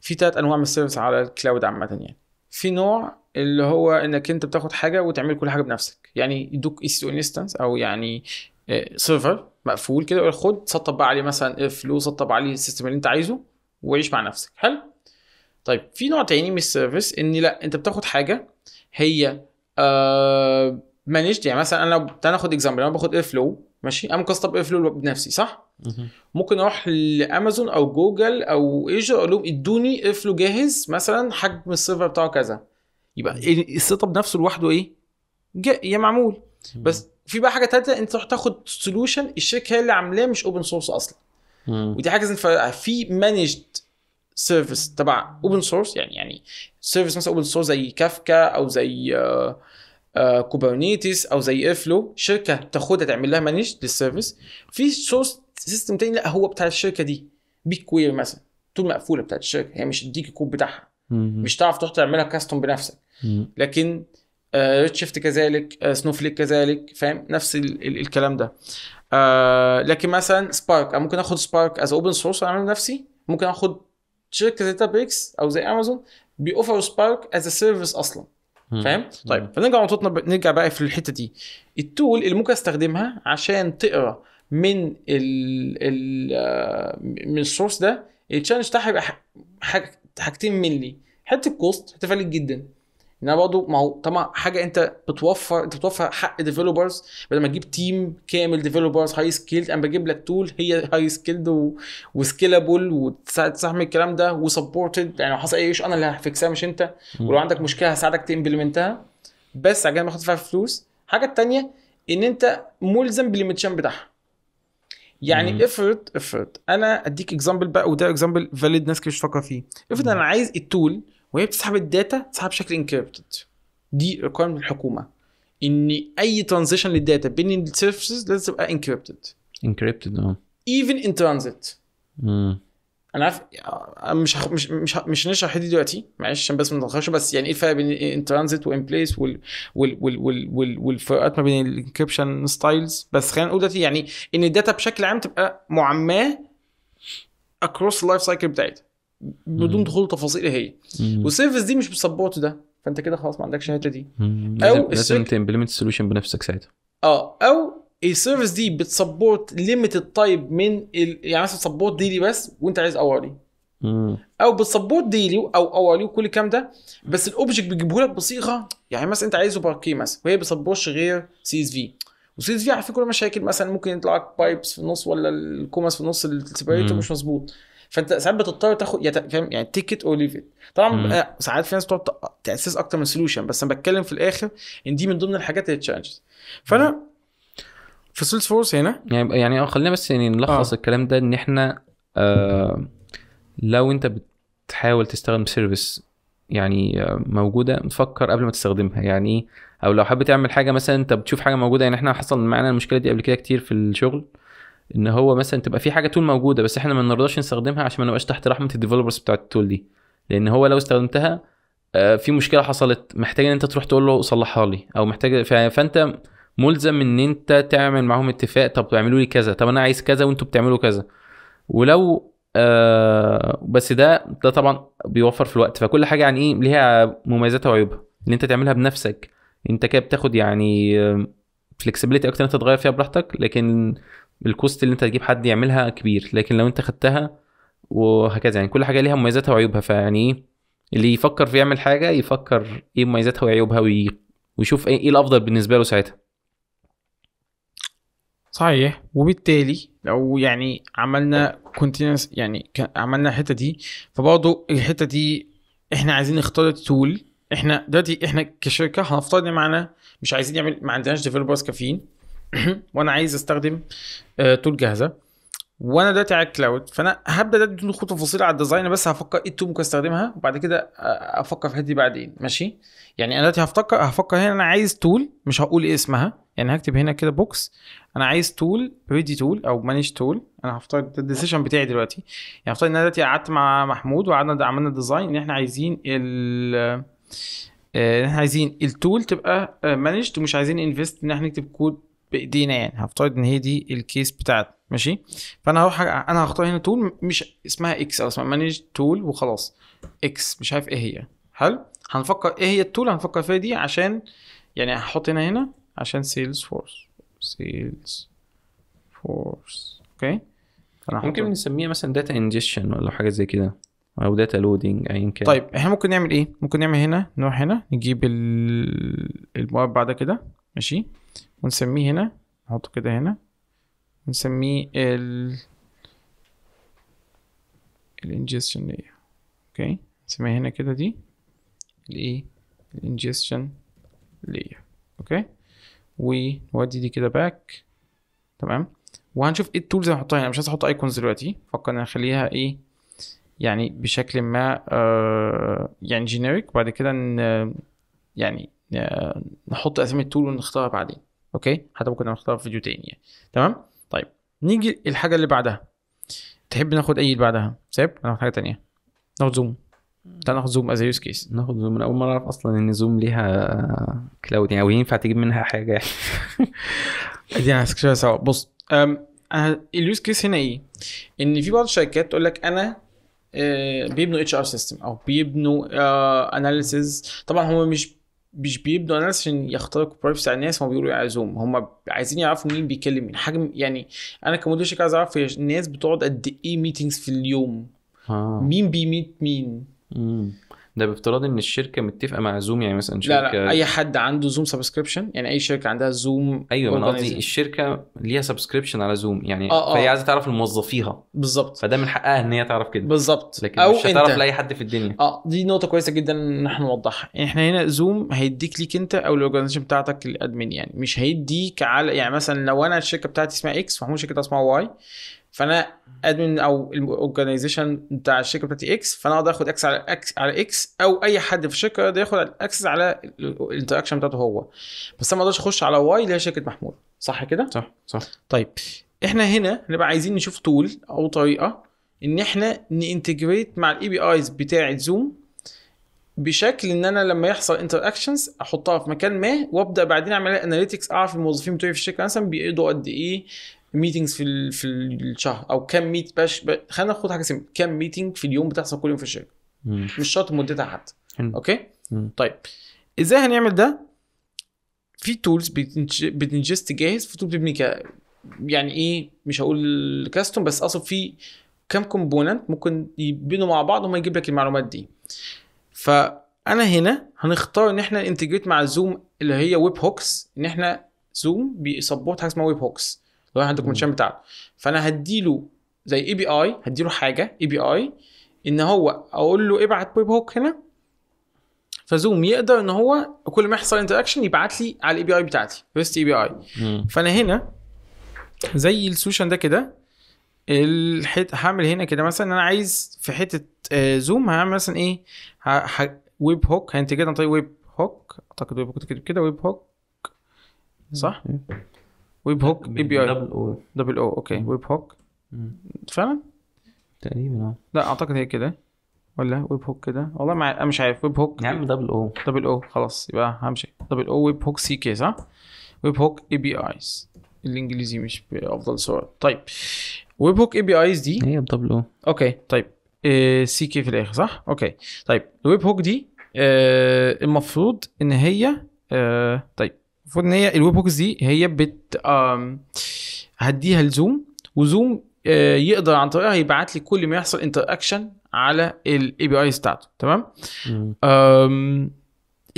Speaker 1: في ثلاث انواع من السيرفيس على الكلاود عامه يعني في نوع اللي هو انك انت بتاخد حاجه وتعمل كل حاجه بنفسك يعني يدوك اي سي انستنس او يعني سيرفر آه، مقفول كده خد سطب بقى عليه مثلا فلوس سطب عليه السيستم اللي انت عايزه وعيش مع نفسك حلو طيب في نوع تاني من السيرفيس ان لا انت بتاخد حاجه هي آه مانجد يعني مثلا انا تعالى ناخد اكزامبل انا باخد اير فلو ماشي انا ممكن استطب اير فلو بنفسي صح؟ ممكن اروح لامازون او جوجل او ايجر اقول لهم ادوني اير فلو جاهز مثلا حجم السيرفر بتاعه كذا يبقى السيت اب نفسه لوحده ايه؟ يا معمول بس في بقى حاجه تالته انت تروح تاخد سولوشن الشركه هي اللي عاملاه مش اوبن سورس اصلا ودي حاجه في مانجد سيرفيس تبع اوبن سورس يعني يعني سيرفيس مثلا اوبن سورس زي كافكا او زي كوبرنيتس آه، آه، او زي افلو شركه تاخدها تعمل لها مانج للسيرفيس في سورس سيستم تاني لا هو بتاع الشركه دي بيك كوير مثلا طول مقفوله بتاعت الشركه هي مش تديك الكود بتاعها مش تعرف تروح تعملها كاستم بنفسك لكن ريد آه، شيفت كذلك سنوفليك كذلك فاهم نفس ال ال الكلام ده لكن مثلا سبارك ممكن اخد سبارك از اوبن سورس اعمله نفسي ممكن اخد شركه زي تابريكس او زي امازون بيوفر سبارك از سيرفيس اصلا فاهم؟ طيب فنرجع نقطتنا ب... نرجع بقى في الحته دي التول اللي ممكن استخدمها عشان تقرا من ال ال آه، من السورس ده التشالنج بتاعها هيبقى حاجتين منلي حته الكوست هتفرق جدا ان انا برضه ما هو طبعا حاجه انت بتوفر انت بتوفر حق ديفيلوبرز بدل ما تجيب تيم كامل ديفيلوبرز هاي سكيلد انا بجيب لك تول هي هاي سكيلد وسكيلبل وتساعد وتستحمل الكلام ده وسبورتد يعني لو حصل اي ايش انا اللي هفكسها مش انت ولو عندك مشكله هساعدك تمبلمنتها بس عشان ما اخدش فيها فلوس الحاجه الثانيه ان انت ملزم بالليميتشن بتاعها يعني افرض افرض انا اديك اكزامبل بقى وده اكزامبل فاليد ناس كتير بتفكر فيه افرض انا عايز التول وهي بتسحب الداتا تسحب بشكل انكريبتد دي ريكويرمنت الحكومه ان اي ترانزيشن للداتا بين السيرفيسز لازم تبقى انكريبتد
Speaker 2: انكريبتد اه
Speaker 1: ايفن ان ترانزيت انا عارف آه، مش هخ... مش مش مش هنشرح دي دلوقتي معلش عشان بس ما نتاخرش بس يعني ايه الفرق بين ان ترانزيت وان بليس وال وال وال وال وال والفروقات ما بين الانكربشن ستايلز بس خلينا نقول دلوقتي يعني ان الداتا بشكل عام تبقى معماه اكروس اللايف سايكل بتاعتها بدون دخول تفاصيل هي والسيرفيس دي مش بتسبورت ده فانت كده خلاص ما عندكش الحته دي او لازم السيرك...
Speaker 2: تمبلمنت السولوشن بنفسك ساعتها
Speaker 1: اه او السيرفيس دي بتسبورت ليميتد تايب من ال... يعني مثلا سبورت ديلي بس وانت عايز اورلي او بتسبورت ديلي او اورلي وكل الكلام ده بس الاوبجكت بيجيبه لك بصيغه يعني مثلا انت عايزه باركيه مثلا وهي بتسبورتش غير سي اس في وسي اس في على فكره مشاكل مثلا ممكن يطلع لك بايبس في النص ولا الكوماس في النص السيبريتور مش مظبوط فانت ساعات بتضطر تاخد فاهم يعني تيك ات اور ليف طبعا آه، ساعات في ناس بتقعد تاسيس اكتر من سوليوشن بس انا بتكلم في الاخر ان دي من ضمن الحاجات اللي تشالنجز فانا مم. في سيلز فورس
Speaker 2: هنا يعني يعني اه خلينا بس يعني نلخص آه. الكلام ده ان احنا آه لو انت بتحاول تستخدم سيرفيس يعني آه، موجوده فكر قبل ما تستخدمها يعني ايه او لو حابب تعمل حاجه مثلا انت بتشوف حاجه موجوده يعني احنا حصل معانا المشكله دي قبل كده كتير في الشغل ان هو مثلا تبقى في حاجه تول موجوده بس احنا ما نرضاش نستخدمها عشان ما نبقاش تحت رحمه الديفلوبرز بتاع التول دي لان هو لو استخدمتها آه، في مشكله حصلت محتاج ان انت تروح تقول له صلحها لي او محتاج فانت ملزم ان انت تعمل معاهم اتفاق طب تعملوا لي كذا طب انا عايز كذا وانتوا بتعملوا كذا ولو آه بس ده ده طبعا بيوفر في الوقت فكل حاجه يعني ايه ليها مميزاتها وعيوبها ان انت تعملها بنفسك انت كده بتاخد يعني فلكسبيليتي آه، اكتر انت تغير فيها براحتك لكن الكوست اللي انت هتجيب حد يعملها كبير لكن لو انت خدتها وهكذا يعني كل حاجه ليها مميزاتها وعيوبها فيعني ايه، اللي يفكر في يعمل حاجه يفكر ايه مميزاتها وعيوبها ويشوف ايه،, ايه
Speaker 1: الافضل بالنسبه له ساعتها صحيح وبالتالي لو يعني عملنا كونتينس يعني عملنا الحته دي فبرضه الحته دي احنا عايزين نختار التول احنا دلوقتي احنا كشركه هنفترض ان معانا مش عايزين يعمل ما عندناش ديفلوبرز كافيين (coughs) وانا عايز استخدم تول آه، جاهزه وانا دلوقتي على الكلاود فانا هبدا ده بدون خطوه تفاصيل على الديزاين بس هفكر ايه التول ممكن استخدمها وبعد كده آه، افكر في حتتي بعدين ماشي يعني انا دلوقتي هفكر هفكر هنا انا عايز تول مش هقول ايه اسمها يعني هكتب هنا كده بوكس انا عايز تول ريدي تول او مانج تول انا هفترض ده الديسيشن بتاعي دلوقتي يعني هفترض ان انا دلوقتي قعدت مع محمود وقعدنا عملنا ديزاين ان احنا عايزين ال آه، احنا عايزين التول تبقى مانجد ومش عايزين انفست ان احنا نكتب كود بايدينا يعني هفترض ان هي دي الكيس بتاعتنا ماشي فانا هروح انا هختار هنا تول مش اسمها اكس او اسمها مانج تول وخلاص اكس مش عارف ايه هي حلو هنفكر ايه هي التول هنفكر فيها دي عشان يعني هحط هنا هنا عشان سيلز فورس سيلز فورس اوكي ممكن
Speaker 2: نسميها مثلا داتا انجشن ولا حاجه زي كده او داتا لودنج ايا كان طيب
Speaker 1: احنا ممكن نعمل ايه ممكن نعمل هنا نروح هنا نجيب المربع ده كده ماشي ونسميه هنا نحطه كده هنا نسميه ال الانجستشن لاير اوكي نسميها هنا كده دي الايه الانجستشن لاير اوكي ونودي دي كده باك تمام وهنشوف ايه التولز اللي هنحطها هنا مش عايز احط ايكونز دلوقتي فكر ان اخليها ايه يعني بشكل ما آه يعني جينيريك وبعد كده يعني يعني، آه، نحط اسامي التول ونختارها بعدين اوكي حتى ممكن نختارها في فيديو تاني يعني تمام طيب نيجي الحاجه اللي بعدها تحب ناخد اي اللي بعدها سيب ناخد حاجه تانية ناخد زوم تعال ناخد زوم از يوز كيس
Speaker 2: ناخد زوم انا اول مره اعرف اصلا ان زوم ليها كلاود آه، يعني او ينفع
Speaker 1: تجيب منها حاجه يعني (laughs) دي هنستكشفها سوا بص اليوز كيس هنا ايه؟ ان في بعض الشركات تقول لك انا آه، بيبنوا اتش ار سيستم او بيبنوا اناليسز طبعا هو مش مش بيبنوا ناس عشان يخترقوا برايفسي على الناس هم بيقولوا يعزوم هم عايزين يعرفوا مين بيكلم مين حاجه يعني انا كمدير شركه عايز اعرف الناس بتقعد قد ايه ميتينجز في اليوم آه. مين بيميت مين
Speaker 2: مم. ده بافتراض ان الشركه متفقه مع زوم يعني مثلا شركه لا لا اي
Speaker 1: حد عنده زوم سبسكريبشن يعني اي شركه عندها زوم ايوه انا قصدي
Speaker 2: الشركه ليها سبسكريبشن على زوم يعني آه آه. فهي عايزه تعرف لموظفيها بالظبط فده من حقها ان هي تعرف كده بالظبط لكن أو مش هتعرف لاي حد في الدنيا
Speaker 1: اه دي نقطه كويسه جدا ان احنا نوضحها يعني احنا هنا زوم هيديك ليك انت او الاورجنايزيشن بتاعتك الادمن يعني مش هيديك على يعني مثلا لو انا الشركه بتاعتي اسمها اكس ومحمود الشركه اسمها واي فانا ادمن او الاورجنايزيشن بتاع الشركه بتاعتي اكس فانا اقدر اخد اكس على اكس على اكس او اي حد في الشركه ده ياخد اكسس على الانتراكشن بتاعته هو بس انا ما اقدرش اخش على واي اللي هي شركه محمود صح كده؟ صح صح طيب احنا هنا نبقى عايزين نشوف طول او طريقه ان احنا نانتجريت مع الاي بي ايز بتاعه زوم بشكل ان انا لما يحصل انتراكشنز احطها في مكان ما وابدا بعدين اعمل اناليتكس اعرف الموظفين بتوعي في الشركه مثلا بيقضوا قد ايه ميتينجز في في الشهر او كام ميت باش ب... خلينا ناخد حاجه سيمبل كام ميتينج في اليوم بتحصل كل يوم في الشركه مم. مش شرط مدتها حتى اوكي مم. طيب ازاي هنعمل ده في تولز بتنجست جاهز في تولز بتبني ك... يعني ايه مش هقول كاستم بس اقصد في كام كومبوننت ممكن يبنوا مع بعض هم يجيب لك المعلومات دي فانا هنا هنختار ان احنا انتجريت مع زوم اللي هي ويب هوكس ان احنا زوم بيسبورت حاجه اسمها ويب هوكس لو عندك الكوميشن بتاعته فانا هديله زي اي بي اي هديله حاجه اي بي اي ان هو اقول له ابعت ويب هوك هنا فزوم يقدر ان هو كل ما يحصل انتراكشن يبعت لي على الاي بي اي بتاعتي ريست اي بي اي فانا هنا زي السوشن ده كده الحته هعمل هنا كده مثلا انا عايز في حته آه، زوم هعمل مثلا ايه ه... ه... ويب هوك هينتجريت عن طريق ويب هوك اعتقد ويب هوك كده ويب هوك صح؟ ويب هوك اي بي اي دبل او دبل او اوكي ويب هوك فعلا تقريبا اه لا اعتقد هي كده ولا ويب هوك كده والله مع... انا مش عارف ويب هوك يا عم دبل او دبل او خلاص يبقى همشي دبل او ويب هوك سي كي صح ويب هوك اي بي ايز الانجليزي مش بافضل صور طيب ويب هوك اي بي ايز دي هي بدبل او اوكي طيب آه، سي كي في الاخر صح اوكي طيب الويب هوك دي آه المفروض ان هي آه طيب المفروض ان هي الويب هوكس دي هي بت هديها لزوم وزوم آه، يقدر عن طريقها يبعت لي كل ما يحصل انتر اكشن على الاي بي ايز بتاعته تمام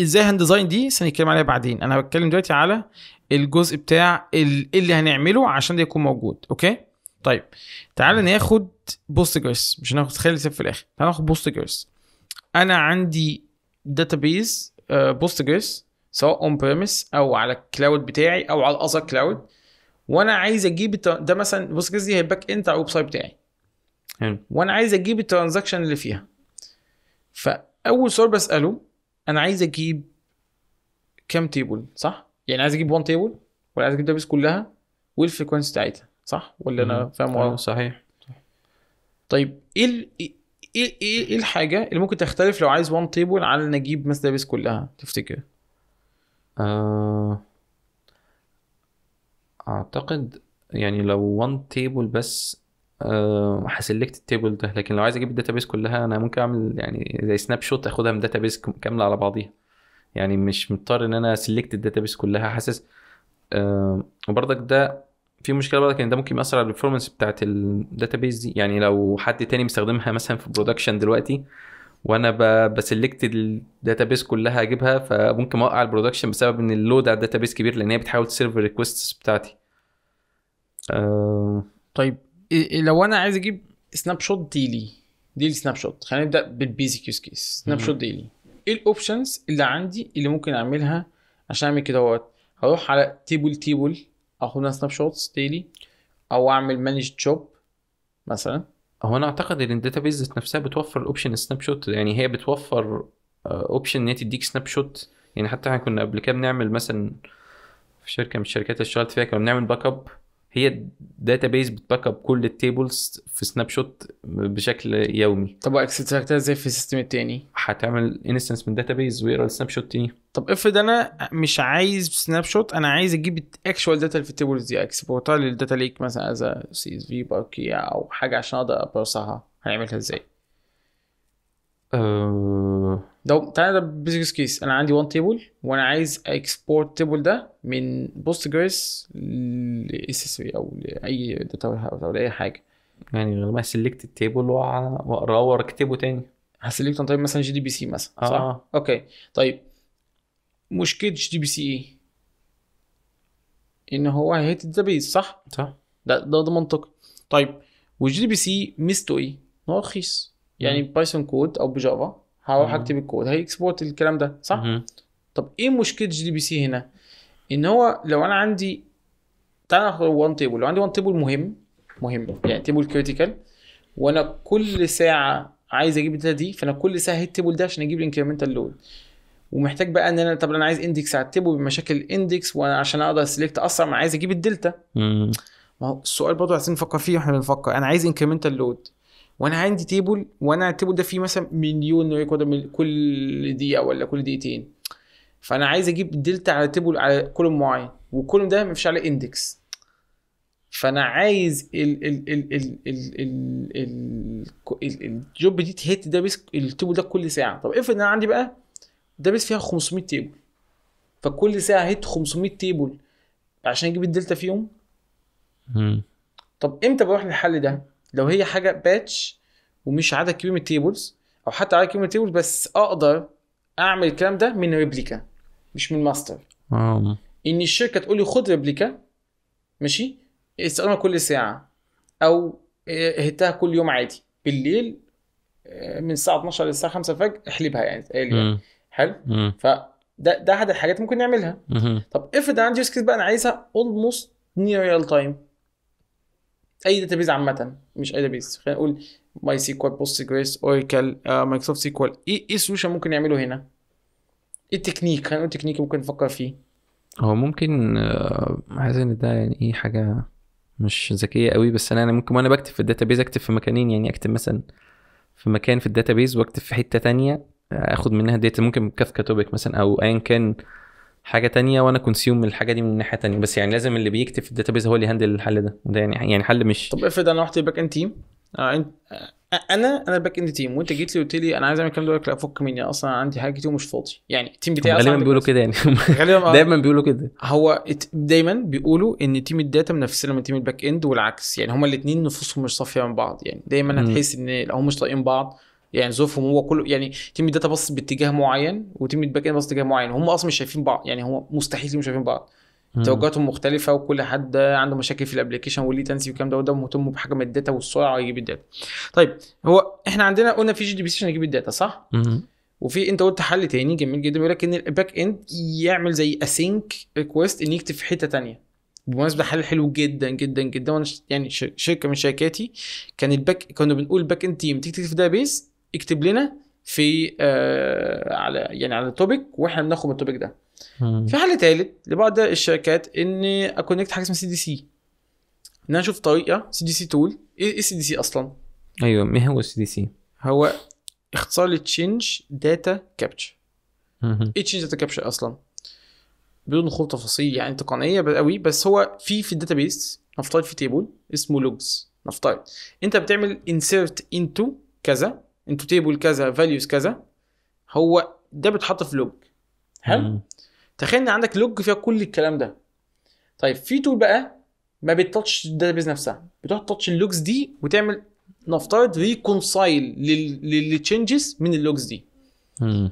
Speaker 1: ازاي هنديزاين دي سنتكلم عليها بعدين انا بتكلم دلوقتي على الجزء بتاع اللي هنعمله عشان ده يكون موجود اوكي طيب تعال ناخد بوست جرس مش هناخد خلي في الاخر تعال ناخد بوست جرس انا عندي داتابيز بوست جرس سواء اون بريمس او على الكلاود بتاعي او على الاذر كلاود وانا عايز اجيب ده مثلا بص دي هي الباك اند على الويب سايت بتاعي حلو وانا عايز اجيب الترانزاكشن اللي فيها فاول سؤال بساله انا عايز اجيب كام تيبل صح؟ يعني عايز اجيب 1 تيبل ولا عايز اجيب داتابيس كلها والفريكونسي بتاعتها صح؟ ولا انا فاهم غلط؟ أيوة، صحيح طيب إيه, ايه ايه ايه الحاجه اللي ممكن تختلف لو عايز 1 تيبل على ان اجيب مثلا داتابيس كلها تفتكر؟
Speaker 2: آه، اعتقد يعني لو وان تيبل بس هسلكت آه، التيبل ده لكن لو عايز اجيب الداتابيس كلها انا ممكن اعمل يعني زي سناب شوت اخدها من داتابيس كامله على بعضيها يعني مش مضطر ان انا سلكت الداتابيس كلها حاسس آه، وبرضك ده في مشكله برضك ان ده ممكن ياثر على البرفورمانس بتاعت الداتابيس دي يعني لو حد تاني مستخدمها مثلا في برودكشن دلوقتي وانا بسلكت الداتابيس كلها اجيبها فممكن اوقع البرودكشن بسبب ان اللود على الداتابيس
Speaker 1: كبير لان هي بتحاول تسيرف الريكوستس بتاعتي أه... طيب لو انا عايز اجيب سناب شوت ديلي ديلي سناب شوت خلينا نبدا بالبيزك يوز كيس سناب شوت ديلي ايه الاوبشنز اللي عندي اللي ممكن اعملها عشان اعمل كده اهوت هروح على تيبل تيبل اخد سناب شوتس ديلي او اعمل مانج
Speaker 2: جوب مثلا هو انا اعتقد ان الداتابيز نفسها بتوفر الاوبشن سناب شوت يعني هي بتوفر اوبشن آه، ان هي تديك سناب شوت يعني حتى احنا كنا قبل كده بنعمل مثلا في شركه من الشركات اللي اشتغلت فيها كنا بنعمل باك اب هي داتابيز بتباك اب كل التيبلز في سناب شوت بشكل يومي
Speaker 1: طب واكسسرتها ازاي في السيستم التاني؟ هتعمل انستنس من داتابيز ويقرا السناب شوت تاني طب افرض انا مش عايز سناب شوت انا عايز اجيب الاكشوال داتا اللي في التيبلز دي اكسبورتها للداتا ليك مثلا از سي اس في باركي او حاجه عشان اقدر ابرسها هنعملها ازاي؟
Speaker 2: أه...
Speaker 1: لو تعالى ده بيزنس كيس انا عندي وان تيبل وانا عايز اكسبورت تيبل ده من بوست جريس لاس اس بي او لاي داتا هاوس او لاي
Speaker 2: حاجه يعني غالبا سيلكت التيبل واقراه واكتبه تاني هسيلكت طيب مثلا
Speaker 1: جي دي بي سي مثلا صح؟ آه. اوكي طيب مشكله جي دي بي سي ايه؟ ان هو هيهت الداتابيز صح؟ صح ده ده, ده منطقي طيب وجي دي بي سي ميزته ايه؟ ان هو رخيص يعني بايثون كود او بجافا هروح اكتب الكود هيكسبورت الكلام ده صح؟ مم. طب ايه مشكله جي دي بي سي هنا؟ ان هو لو انا عندي تعال ناخد وان تيبل لو عندي وان تيبل مهم مهم يعني تيبل كريتيكال وانا كل ساعه عايز اجيب الداتا دي فانا كل ساعه هيت التيبل ده عشان اجيب الانكريمنتال لود ومحتاج بقى ان انا طب انا عايز اندكس على التيبل بمشاكل الاندكس وانا عشان اقدر سيلكت اسرع ما عايز اجيب الدلتا ما هو السؤال برضه عايزين نفكر فيه واحنا بنفكر انا عايز انكريمنتال لود وانا عندي تيبل وانا التيبل ده فيه مثلا مليون ريكورد كل دقيقه ولا كل دقيقتين فانا عايز اجيب دلتا على تيبل على كولوم معين والكولوم ده مفيش عليه اندكس فانا عايز ال ال ال ال ال ال ال الجوب دي تهت ده بيس التيبل ده كل ساعه طب افرض انا عندي بقى بيس فيها 500 تيبل فكل ساعه هيت 500 تيبل عشان اجيب الدلتا فيهم طب امتى بروح للحل ده لو هي حاجه باتش ومش عدد كبير من التيبلز او حتى عدد كبير من التيبلز بس اقدر اعمل الكلام ده من ريبليكا مش من ماستر آه. ان الشركه تقول لي خد ريبليكا ماشي استخدمها كل ساعه او هتها كل يوم عادي بالليل آه، من الساعه 12 للساعه 5 الفجر احلبها يعني يعني حلو فده ده احد الحاجات ممكن نعملها طب افرض عندي يوز كيس بقى انا عايزها اولموست نير ريال تايم اي داتابيز عامه مش اي داتابيز خلينا نقول ماي سيكوال بوست جريس اوراكل مايكروسوفت سيكوال ايه ايه ممكن يعمله هنا ايه التكنيك خلينا نقول تكنيك ممكن نفكر فيه
Speaker 2: هو ممكن حاسس آه، ان ده يعني ايه حاجه مش ذكيه قوي بس انا ممكن وانا بكتب في الداتابيز اكتب في مكانين يعني اكتب مثلا في مكان في الداتابيز واكتب في حته تانية آه، اخد منها داتا ممكن كافكا توبيك مثلا او ايا كان حاجه تانية وانا كونسيوم الحاجه دي من ناحيه تانية بس يعني لازم اللي بيكتب في الداتابيز هو اللي يهندل الحل ده ده يعني يعني حل مش طب
Speaker 1: افرض انا رحت الباك اند تيم انا انا الباك اند تيم وانت جيت لي قلت لي انا عايز اعمل الكلام ده لا فك مني اصلا عندي حاجه كتير ومش فاضي يعني التيم بتاعي غالبا بيقولوا كده يعني (laughs) غالبا آه. دايما بيقولوا كده هو دايما بيقولوا ان تيم الداتا منفسنا من تيم الباك اند والعكس يعني هما الاثنين نفوسهم مش صافيه من بعض يعني دايما هتحس ان هم مش طايقين بعض يعني ظروفهم هو كله يعني تيم الداتا باصص باتجاه معين وتيم الباك اند باصص باتجاه معين هم اصلا مش شايفين بعض يعني هو مستحيل يكونوا شايفين بعض توجهاتهم مختلفه وكل حد عنده مشاكل في الابلكيشن واللي تنسي والكلام ده وده مهتم بحجم الداتا والسرعه يجيب الداتا طيب هو احنا عندنا قلنا في جي دي بي سي عشان يجيب الداتا صح وفي انت قلت حل تاني جميل جدا بيقول لك ان الباك اند يعمل زي اسينك ريكويست ان يكتب في حته تانية بمناسبه حل حلو جدا جدا جدا وانا يعني شركه من شركاتي كان الباك كنا بنقول باك اند تيم تكتب في داتا اكتب لنا في آه على يعني على توبيك واحنا بناخد من التوبيك ده في حل ثالث لبعض الشركات ان اكونكت حاجه اسمها سي دي سي ان انا اشوف طريقه سي دي سي تول ايه سي دي سي اصلا
Speaker 2: ايوه ما هو سي دي سي
Speaker 1: هو اختصار لتشينج داتا كابتشر ايه تشينج داتا كابتشر اصلا بدون دخول تفاصيل يعني تقنيه قوي بس هو في في الداتا بيس نفترض في تيبل اسمه لوجز نفترض انت بتعمل انسيرت انتو كذا انتو تيبل كذا فاليوز كذا هو ده بيتحط في لوج حلو تخيل ان عندك لوج فيها كل الكلام ده طيب في تول بقى ما بتتاتش الداتابيز نفسها بتقعد تاتش اللوجز دي وتعمل نفترض ريكونسايل للتشنجز من اللوجز دي
Speaker 2: مم.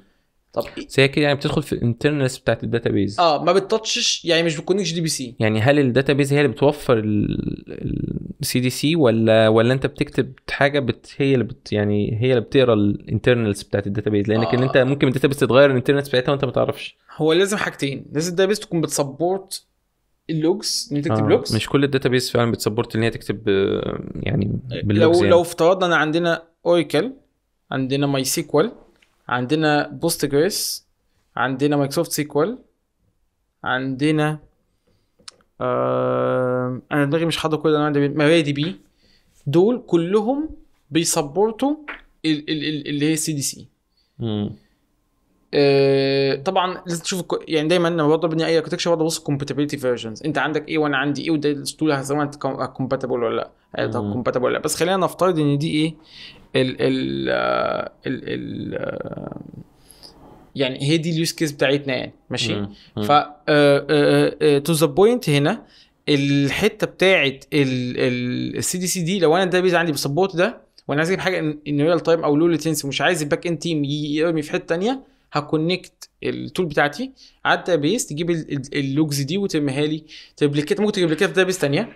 Speaker 2: طب هي كده يعني بتدخل في الانترنس بتاعت الداتا بيز
Speaker 1: اه ما بتطشش يعني مش بتكونكش دي بي سي
Speaker 2: يعني هل الداتا بيز هي اللي بتوفر السي دي سي ولا ولا انت بتكتب حاجه بت هي اللي بت يعني هي اللي بتقرا الانترنالز بتاعت الداتا بيز لانك آه. انت ممكن الداتا بيز تتغير الانترنالز بتاعتها وانت ما تعرفش
Speaker 1: هو لازم حاجتين لازم الداتا بيز تكون بتسبورت اللوجز ان انت تكتب آه. لوجز
Speaker 2: مش كل الداتا بيز فعلا بتسبورت ان هي تكتب آه، يعني باللوجز لو يعني. لو
Speaker 1: افترضنا ان عندنا اوراكل عندنا ماي سيكوال عندنا بوست جريس عندنا مايكروسوفت سيكوال عندنا آه انا دماغي مش حاضر كل انا عندي مبادئ دي بي دول كلهم بيسبورتوا ال ال ال اللي هي سي دي سي طبعا لازم تشوف يعني دايما لما برضه ببني اي اركتكشر برضه ببص الكومباتيبلتي فيرجنز انت عندك ايه وانا عندي ايه وده الستول زمان كومباتبل ولا لا كومباتبل ولا بس خلينا نفترض ان دي ايه ال ال ال ال يعني هي دي اليوز كيس بتاعتنا يعني ماشي ف تو ذا بوينت هنا الحته بتاعت السي دي سي دي لو انا الداتابيز بيز عندي بسبورت ده وانا عايز اجيب حاجه ان ريال تايم او لو ليتنسي مش عايز الباك اند تيم يرمي في حته ثانيه هكونكت التول بتاعتي على الداتابيز بيز تجيب اللوجز دي وترميها لي تبليكيت ممكن تجيب لي في داتابيز بيز ثانيه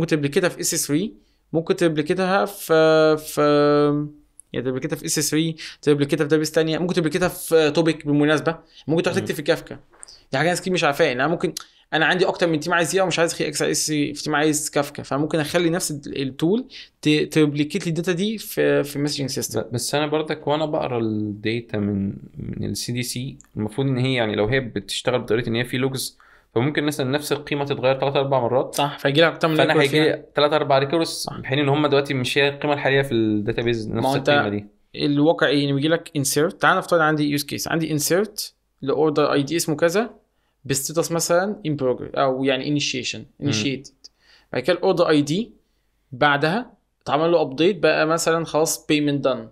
Speaker 1: ممكن تبلكيتها في اس 3 ممكن تبلكيتها في في يعني تبلكيتها في اس 3 تبلكيتها في داتابيس ثانيه ممكن تبلكيتها في توبيك بالمناسبه ممكن تروح تكتب في كافكا دي يعني حاجه ناس كتير مش عارفاها يعني انا ممكن انا عندي اكتر من تيم عايز ايه ومش عايز اكس اس في تيم عايز كافكا فممكن اخلي نفس التول تبلكيت لي الداتا دي في في المسجنج سيستم بس انا برضك وانا بقرا الداتا
Speaker 2: من من السي دي سي المفروض ان هي يعني لو هي بتشتغل بطريقه ان هي في لوجز فممكن مثلا نفس القيمه تتغير ثلاث اربع مرات صح فيجي لك اكتر من فانا هيجي ثلاث اربع ريكورس بحين ان هم
Speaker 1: دلوقتي مش هي القيمه الحاليه في الداتا بيز نفس القيمه دي الواقع ايه يعني بيجي لك انسيرت تعال نفترض عندي يوز كيس عندي انسيرت لاوردر اي دي اسمه كذا بستيتس مثلا ان بروجرس او يعني انيشيشن انيشيتد بعد كده الاوردر اي دي بعدها اتعمل له ابديت بقى مثلا خلاص بيمنت دن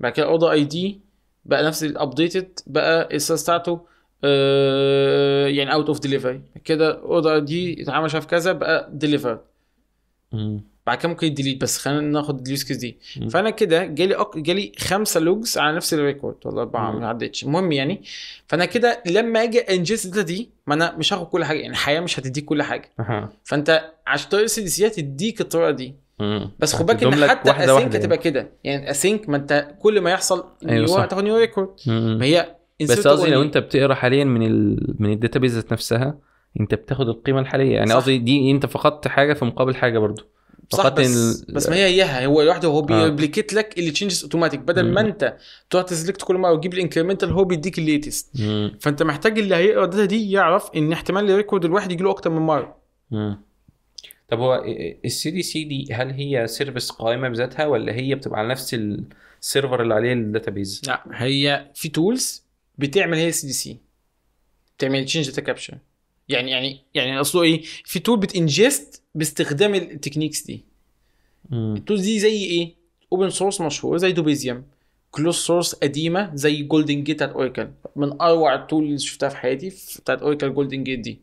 Speaker 1: بعد كده الاوردر اي دي بقى نفس الابديتد بقى الساس بتاعته آه، يعني اوت اوف ديليفري كده اوردر دي اتعمل شاف كذا بقى ديليفر بعد كده ممكن ديليت بس خلينا ناخد اليوز كيس دي مم. فانا كده جالي أك... جالي خمسه لوجز على نفس الريكورد والله اربعه ما عدتش المهم يعني فانا كده لما اجي انجز الداتا دي ما انا مش هاخد كل حاجه يعني الحياه مش هتديك كل حاجه أه. فانت عشان طريق السي دي سي هتديك الطريقه دي مم. بس خد بالك ان حتى اسينك يعني. هتبقى كده يعني اسينك ما انت كل ما يحصل أيوة نيو هتاخد نيو ريكورد
Speaker 2: ما هي بس قصدي لو انت بتقرا حاليا من ال... من الداتابيز نفسها انت بتاخد القيمه الحاليه يعني قصدي دي انت فقدت حاجه في مقابل حاجه برضو صح بس, ال... بس ما
Speaker 1: هي اياها هو لوحده هو آه. بيبليكيت لك اللي تشينجز اوتوماتيك بدل ما انت تقعد تسلكت كل مره وتجيب الانكريمنتال هو بيديك الليتست فانت محتاج اللي هيقرا الداتا دي يعرف ان احتمال الريكورد الواحد يجي له اكتر من مره طب هو السي دي سي دي هل هي
Speaker 2: سيرفيس قائمه بذاتها ولا هي بتبقى على نفس السيرفر اللي عليه الداتابيز؟ لا هي
Speaker 1: في تولز بتعمل هي سي دي سي بتعمل تشينج داتا كابشر يعني يعني يعني اصله ايه في تول بتنجست باستخدام التكنيكس دي التول دي زي ايه اوبن سورس مشهور زي دوبيزيوم كلوز سورس قديمه زي جولدن جيت بتاعت اوراكل من اروع التول اللي شفتها في حياتي بتاعت اوراكل جولدن جيت دي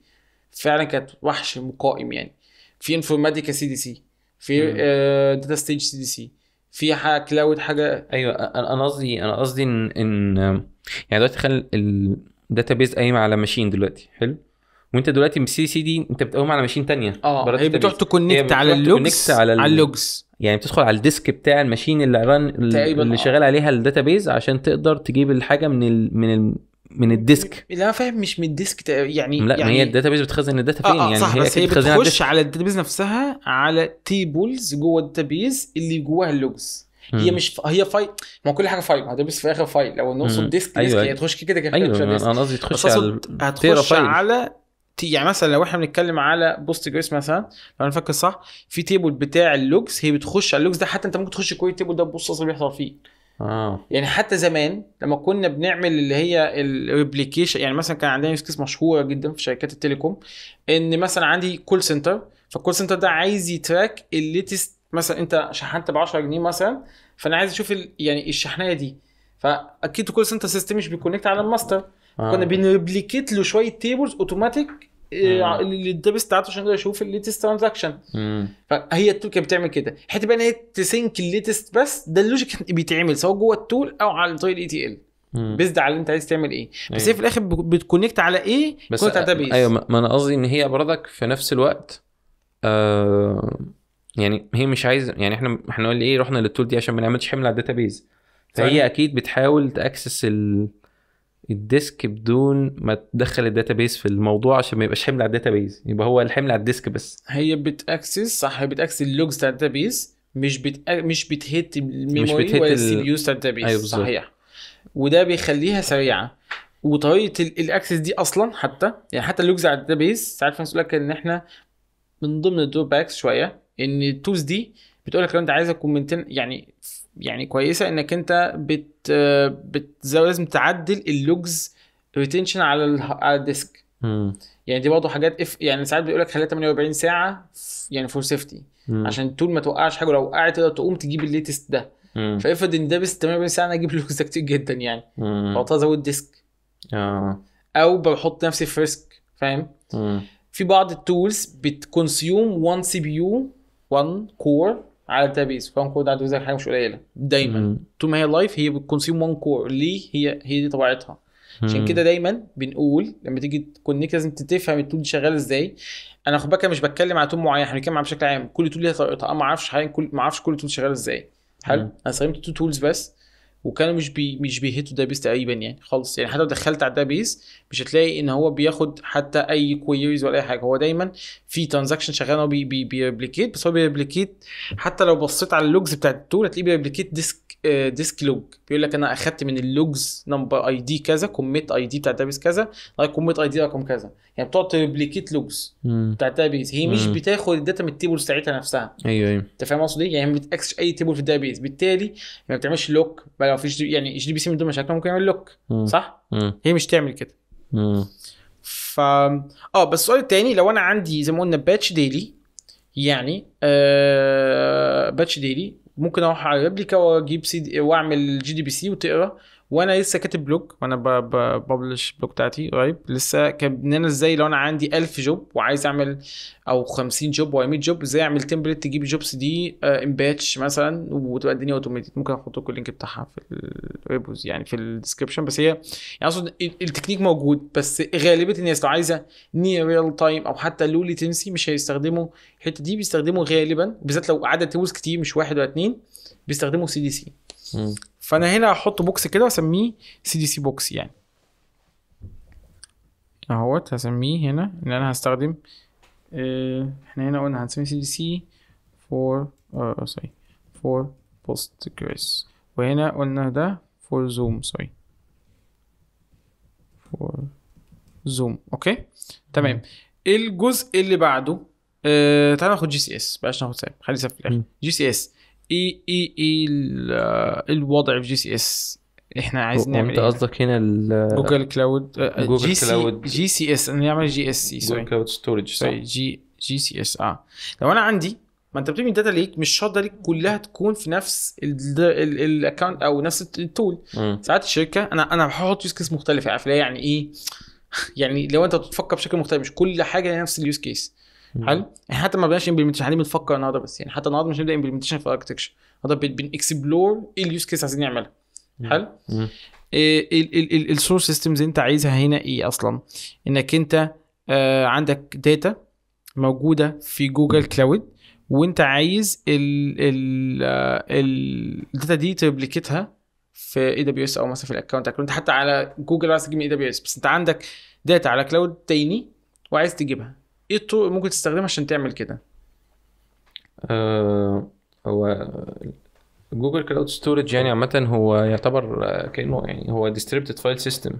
Speaker 1: فعلا كانت وحش مقائم يعني في انفورماتيكا سي دي سي في داتا ستيج سي دي سي في حاجه كلاود حاجه
Speaker 2: ايوه انا قصدي انا قصدي ان, إن يعني دلوقتي الداتا بيز قايمه على ماشين دلوقتي حلو وانت دلوقتي بالسي سي دي انت بتقوم على ماشين تانية اه هي بتروح تكونكت على اللوكس على, اللوكس يعني بتدخل على الديسك بتاع الماشين اللي ران اللي آه. شغال عليها الداتا بيز عشان تقدر تجيب الحاجه من الـ من الـ من الديسك
Speaker 1: لا فاهم مش من الديسك يعني لا يعني هي هي بيز
Speaker 2: بتخزن الداتا آه، فين آه, آه يعني صح هي بس هي بتخش
Speaker 1: على الداتا بيز نفسها على تيبلز جوه الداتا بيز اللي جواها اللوجز هي مش ف... هي فايل ما كل حاجه فايل بس في الاخر فايل لو نقصد ديسك ديسك أيوة. هي تخش كده كده ايوه انا قصدي تخش على هتخش على يعني مثلا لو احنا بنتكلم على بوست جريس مثلا لو انا فاكر صح في تيبل بتاع اللوكس هي بتخش على اللوكس ده حتى انت ممكن تخش كل التيبل ده تبص اصلا بيحصل فيه آه. يعني حتى زمان لما كنا بنعمل اللي هي الريبليكيشن يعني مثلا كان عندنا يوز مشهوره جدا في شركات التليكوم ان مثلا عندي كول سنتر فالكول سنتر ده عايز يتراك الليتست مثلا انت شحنت ب 10 جنيه مثلا فانا عايز اشوف ال... يعني إيه الشحنايه دي فاكيد كل سنتر سيستم مش بيكونكت على الماستر آه. كنا بنريبليكيت له شويه تيبلز اوتوماتيك اللي للدبس بتاعته عشان يقدر يشوف الليتست ترانزاكشن فهي التول كانت بتعمل كده حتى بقى ان هي تسنك الليتست بس ده اللوجيك بيتعمل سواء جوه التول او على طريق الاي تي ال بيزد على اللي انت عايز تعمل ايه بس هي أيوه. في الاخر بتكونكت على ايه بس على ايوه
Speaker 2: ما انا قصدي ان هي برضك في نفس الوقت آه يعني هي مش عايز يعني احنا احنا قلنا ايه رحنا للتول دي عشان ما نعملش حمل على الداتا بيز فهي اكيد بتحاول تاكسس ال... الديسك بدون ما تدخل الداتا بيز في الموضوع عشان ما يبقاش حمل على الداتا بيز يبقى هو الحمل على الديسك بس
Speaker 1: هي بتاكسس صح هي بتاكسس اللوجز بتاع بيز مش بت... مش بتهت الميموري مش بتهت ولا السي بي يو بتاع الداتابيز أيوة صحيح وده بيخليها سريعه وطريقه الاكسس دي اصلا حتى يعني حتى اللوجز على الداتا بيز ساعات في ناس لك ان احنا من ضمن الدروباكس شويه ان التولز دي بتقول لك لو انت عايز تكون يعني يعني كويسه انك انت بت بت لازم تعدل اللوجز ريتنشن على على الديسك يعني دي برضه حاجات اف يعني ساعات بيقول لك خليها 48 ساعه يعني فور سيفتي عشان طول ما توقعش حاجه لو وقعت تقدر تقوم تجيب الليتست ده فافرض ان ده بس 48 ساعه انا اجيب لوجز (laughs) كتير جدا يعني فقطع ازود ديسك اه او بحط نفسي في ريسك فاهم في بعض التولز بتكونسيوم 1 سي بي يو 1 كور على داتابيس فان كور ده عنده حاجه مش قليله دايما طول ما هي لايف هي بتكونسيوم 1 كور ليه هي هي دي طبيعتها عشان كده دايما بنقول لما تيجي تكونكت لازم تفهم التول دي شغال ازاي انا خد بالك مش بتكلم على تول معين احنا بنتكلم بشكل عام كل تول ليها طريقتها ما اعرفش كل ما اعرفش كل تول شغال ازاي حلو انا استخدمت تو تولز بس وكانوا مش بي مش بيهتوا دابيس تقريبا يعني خالص يعني حتى لو دخلت على الدابيس مش هتلاقي ان هو بياخد حتى اي كويريز ولا اي حاجه هو دايما في ترانزاكشن شغال هو بيريبليكيت بي بي بس هو بيريبليكيت حتى لو بصيت على اللوجز بتاعت التول هتلاقيه بيريبليكيت ديسك ديسك لوج بيقول لك انا اخدت من اللوجز نمبر اي دي كذا كوميت اي دي بتاع الداتابيس كذا لغايه طيب كوميت اي دي رقم كذا يعني بتقعد تريبليكيت لوجز بتاع الداتابيس هي مش بتاخد الداتا من التيبل بتاعتها نفسها ايوه ايوه انت فاهم قصدي إيه؟ يعني ما بتاكسش اي تيبل في الداتابيس بالتالي ما بتعملش لوك بقى لو فيش يعني اتش دي بي سي من دول مشاكل ممكن يعمل لوك صح؟ مم. هي مش تعمل كده ف اه بس السؤال الثاني لو انا عندي زي ما قلنا باتش ديلي يعني آه باتش ديلي ممكن اروح على ريبليكا واجيب سي دي واعمل جي دي بي سي وتقرا وانا لسه كاتب بلوج وانا ببلش بلوج بتاعتي قريب لسه ان انا ازاي لو انا عندي 1000 جوب وعايز اعمل او 50 جوب او 100 جوب ازاي اعمل تمبلت تجيب جوبس دي امباتش آه، مثلا وتبقى الدنيا اوتوميتد ممكن احط لكم اللينك بتاعها في الويبوز يعني في الديسكربشن بس هي يعني اقصد التكنيك موجود بس غالبيه الناس لو عايزه نير ريل تايم او حتى لو ليتنسي مش هيستخدموا الحته دي بيستخدموا غالبا بالذات لو عدد تولز كتير مش واحد ولا اتنين بيستخدموا سي دي سي فانا هنا هحط بوكس كده واسميه سي دي سي بوكس يعني اهوت هسميه هنا ان انا هستخدم اه احنا هنا قلنا هنسميه سي دي سي فور اه سوري فور بوست كريس وهنا قلنا ده فور زوم سوري فور زوم اوكي تمام الجزء اللي بعده آه تعال ناخد جي سي اس بلاش ناخد سام خلي سام في الاخر جي سي اس ايه ايه ايه الوضع في جي سي اس احنا عايزين نعمل انت ايه؟ قصدك هنا جوجل كلاود آه، جوجل كلاود جي سي اس انا نعمل جي اس سي جوجل كلاود ستورج صح جي جي سي اس اه لو انا عندي ما انت بتبني داتا ليك مش شرط ليك كلها تكون في نفس الاكونت او نفس التول ساعات الشركه انا انا بحط يوز كيس مختلفه عارف يعني ايه (laughs) يعني لو انت بتفكر بشكل مختلف مش كل حاجه نفس اليوز كيس حلو احنا يعني حتى ما بنبقاش امبلمنتيشن احنا بنفكر النهارده بس يعني حتى النهارده مش هنبدا امبلمنتيشن في اركتكشر النهارده بنكسبلور ايه اليوز كيس عايزين نعملها حلو إيه، السورس سيستمز انت عايزها هنا ايه اصلا انك انت آه عندك داتا موجوده في جوجل كلاود وانت عايز آه، الداتا دي تبليكتها في اي دبليو اس او مثلا في الاكونت انت حتى على جوجل عايز تجيب اي دبليو اس بس انت عندك داتا على كلاود تاني وعايز تجيبها ايه الطرق اللي ممكن تستخدمها عشان تعمل كده؟
Speaker 2: آه هو جوجل كلاود ستورج يعني عامة هو يعتبر آه، كأنه يعني هو ديستريبتد فايل سيستم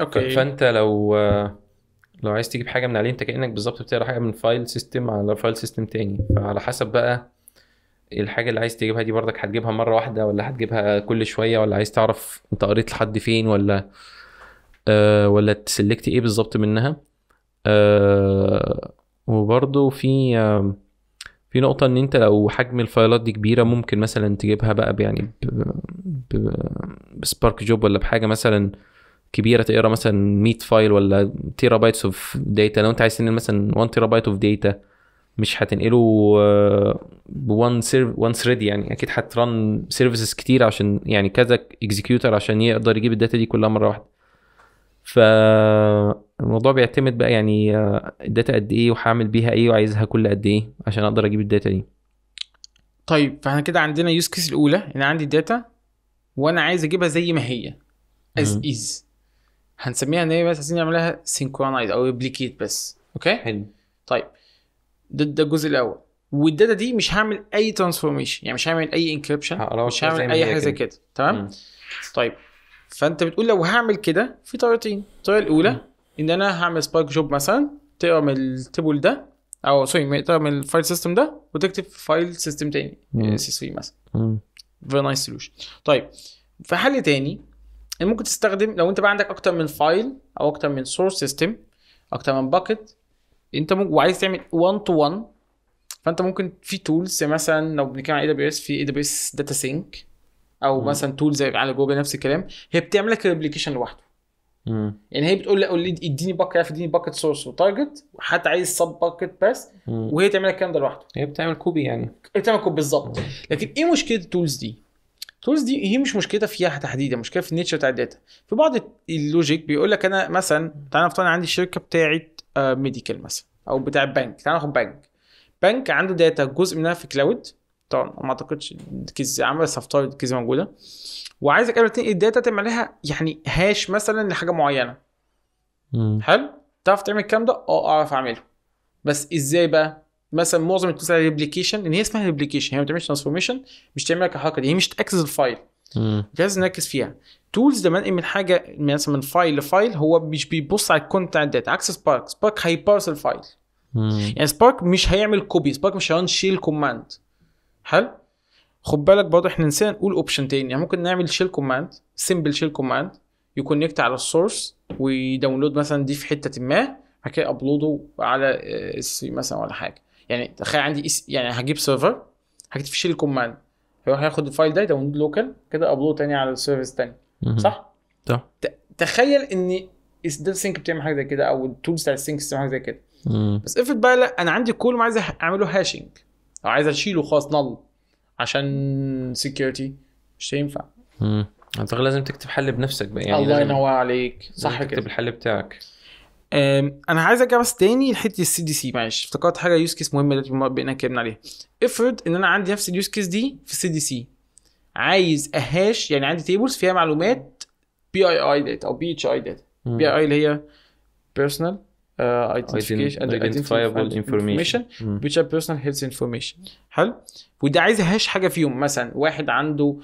Speaker 2: اوكي فانت لو آه، لو عايز تجيب حاجه من عليه انت كانك بالظبط بتقرا حاجه من فايل سيستم على فايل سيستم تاني فعلى حسب بقى الحاجه اللي عايز تجيبها دي برضك هتجيبها مره واحده ولا هتجيبها كل شويه ولا عايز تعرف انت قريت لحد فين ولا آه ولا تسلكت ايه بالظبط منها آه، وبرضو في آه، في نقطة إن أنت لو حجم الفايلات دي كبيرة ممكن مثلا تجيبها بقى يعني بسبارك جوب ولا بحاجة مثلا كبيرة تقرا مثلا 100 فايل ولا تيرا بايتس اوف داتا لو أنت عايز تنقل مثلا 1 تيرا بايت اوف داتا مش هتنقله بوان سيرف وان ثريد يعني اكيد هترن سيرفيسز كتير عشان يعني كذا اكزكيوتر عشان يقدر يجيب الداتا دي كلها مره واحده فالموضوع بيعتمد بقى يعني آه، الداتا قد ايه وهعمل بيها ايه وعايزها كل قد ايه عشان اقدر اجيب الداتا دي
Speaker 1: طيب فاحنا كده عندنا يوز كيس الاولى ان عندي الداتا وانا عايز اجيبها زي ما هي از از هنسميها ان هي بس عايزين نعملها سينكرونايز او ريبليكيت بس اوكي حلو طيب ده ده الجزء الاول والداتا دي مش هعمل اي ترانسفورميشن يعني مش هعمل اي انكربشن مش هعمل اي حاجه زي كده تمام طيب فانت بتقول لو هعمل كده في طريقتين الطريقه الاولى ان انا هعمل سبارك جوب مثلا تقرا من التيبل ده او سوري تقرا من الفايل سيستم ده وتكتب في فايل سيستم تاني سي سي آه، مثلا فيري نايس سولوشن طيب في حل تاني ممكن تستخدم لو انت بقى عندك اكتر من فايل او اكتر من سورس سيستم اكتر من باكت انت ممكن وعايز تعمل 1 تو 1 فانت ممكن في تولز مثلا لو بنتكلم عن اي دبليو اس في اي دبليو اس داتا سينك او م. مثلا تول زي على جوجل نفس الكلام هي بتعمل لك الابلكيشن لوحده م. يعني هي بتقول لي اديني باك عارف اديني باكت سورس وتارجت حتى عايز سب باكت بس وهي تعمل لك الكلام ده لوحده هي بتعمل كوبي يعني هي بتعمل كوبي بالظبط لكن ايه مشكله التولز دي؟ التولز دي هي مش مشكله فيها تحديدا مشكله في النيتشر بتاع الداتا في بعض اللوجيك بيقول لك انا مثلا تعالى نفترض عندي الشركه بتاعه آه، ميديكال مثلا او بتاع بنك تعالى ناخد بنك بنك عنده داتا جزء منها في كلاود طبعا ما اعتقدش كيز عامله سفطار كيز موجوده وعايزك قبل تنقل الداتا تعمل لها يعني هاش مثلا لحاجه معينه حلو تعرف تعمل الكلام ده اه اعرف اعمله بس ازاي بقى مثلا معظم التولز على الريبليكيشن ان هي اسمها ريبليكيشن هي ما بتعملش ترانسفورميشن مش تعمل لك الحركه دي هي مش تاكسس الفايل لازم نركز فيها تولز لما انقل من حاجه مثلا من فايل لفايل هو مش بيبص على الكونت بتاع الداتا عكس سبارك سبارك هيبارس الفايل يعني سبارك مش هيعمل كوبي سبارك مش هيرن شيل كوماند حلو خد بالك برضه احنا نسينا نقول اوبشن تاني يعني ممكن نعمل شيل كوماند سمبل شيل كوماند يكونكت على السورس ويداونلود مثلا دي في حته ما بعد كده ابلوده على اس آه، مثلا ولا حاجه يعني تخيل عندي اس يعني هجيب سيرفر هكتب في شيل كوماند هيروح ياخد الفايل ده داونلود لوكال كده ابلود تاني على السيرفيس تاني صح؟ صح تخيل ان ده السينك بتعمل حاجه زي كده او التولز بتاع السينك بتعمل حاجه زي كده بس افرض بقى لا انا عندي ما عايز اعمله هاشنج عايز اشيله خلاص نل عشان سكيورتي مش هينفع
Speaker 2: انت لازم تكتب حل بنفسك بقى يعني الله ينور
Speaker 1: عليك صح كده تكتب الحل بتاعك انا عايز ارجع بس تاني لحته السي دي سي معلش افتكرت حاجه يوز كيس مهمه دلوقتي بقينا اتكلمنا عليها افرض ان انا عندي نفس اليوز كيس دي في السي دي سي عايز اهاش يعني عندي تيبلز فيها معلومات بي اي اي داتا او بي اتش اي داتا بي اي اللي هي بيرسونال آه، identifiable information, information hmm. personal health information حلو وده عايز هاش حاجه فيهم مثلا واحد عنده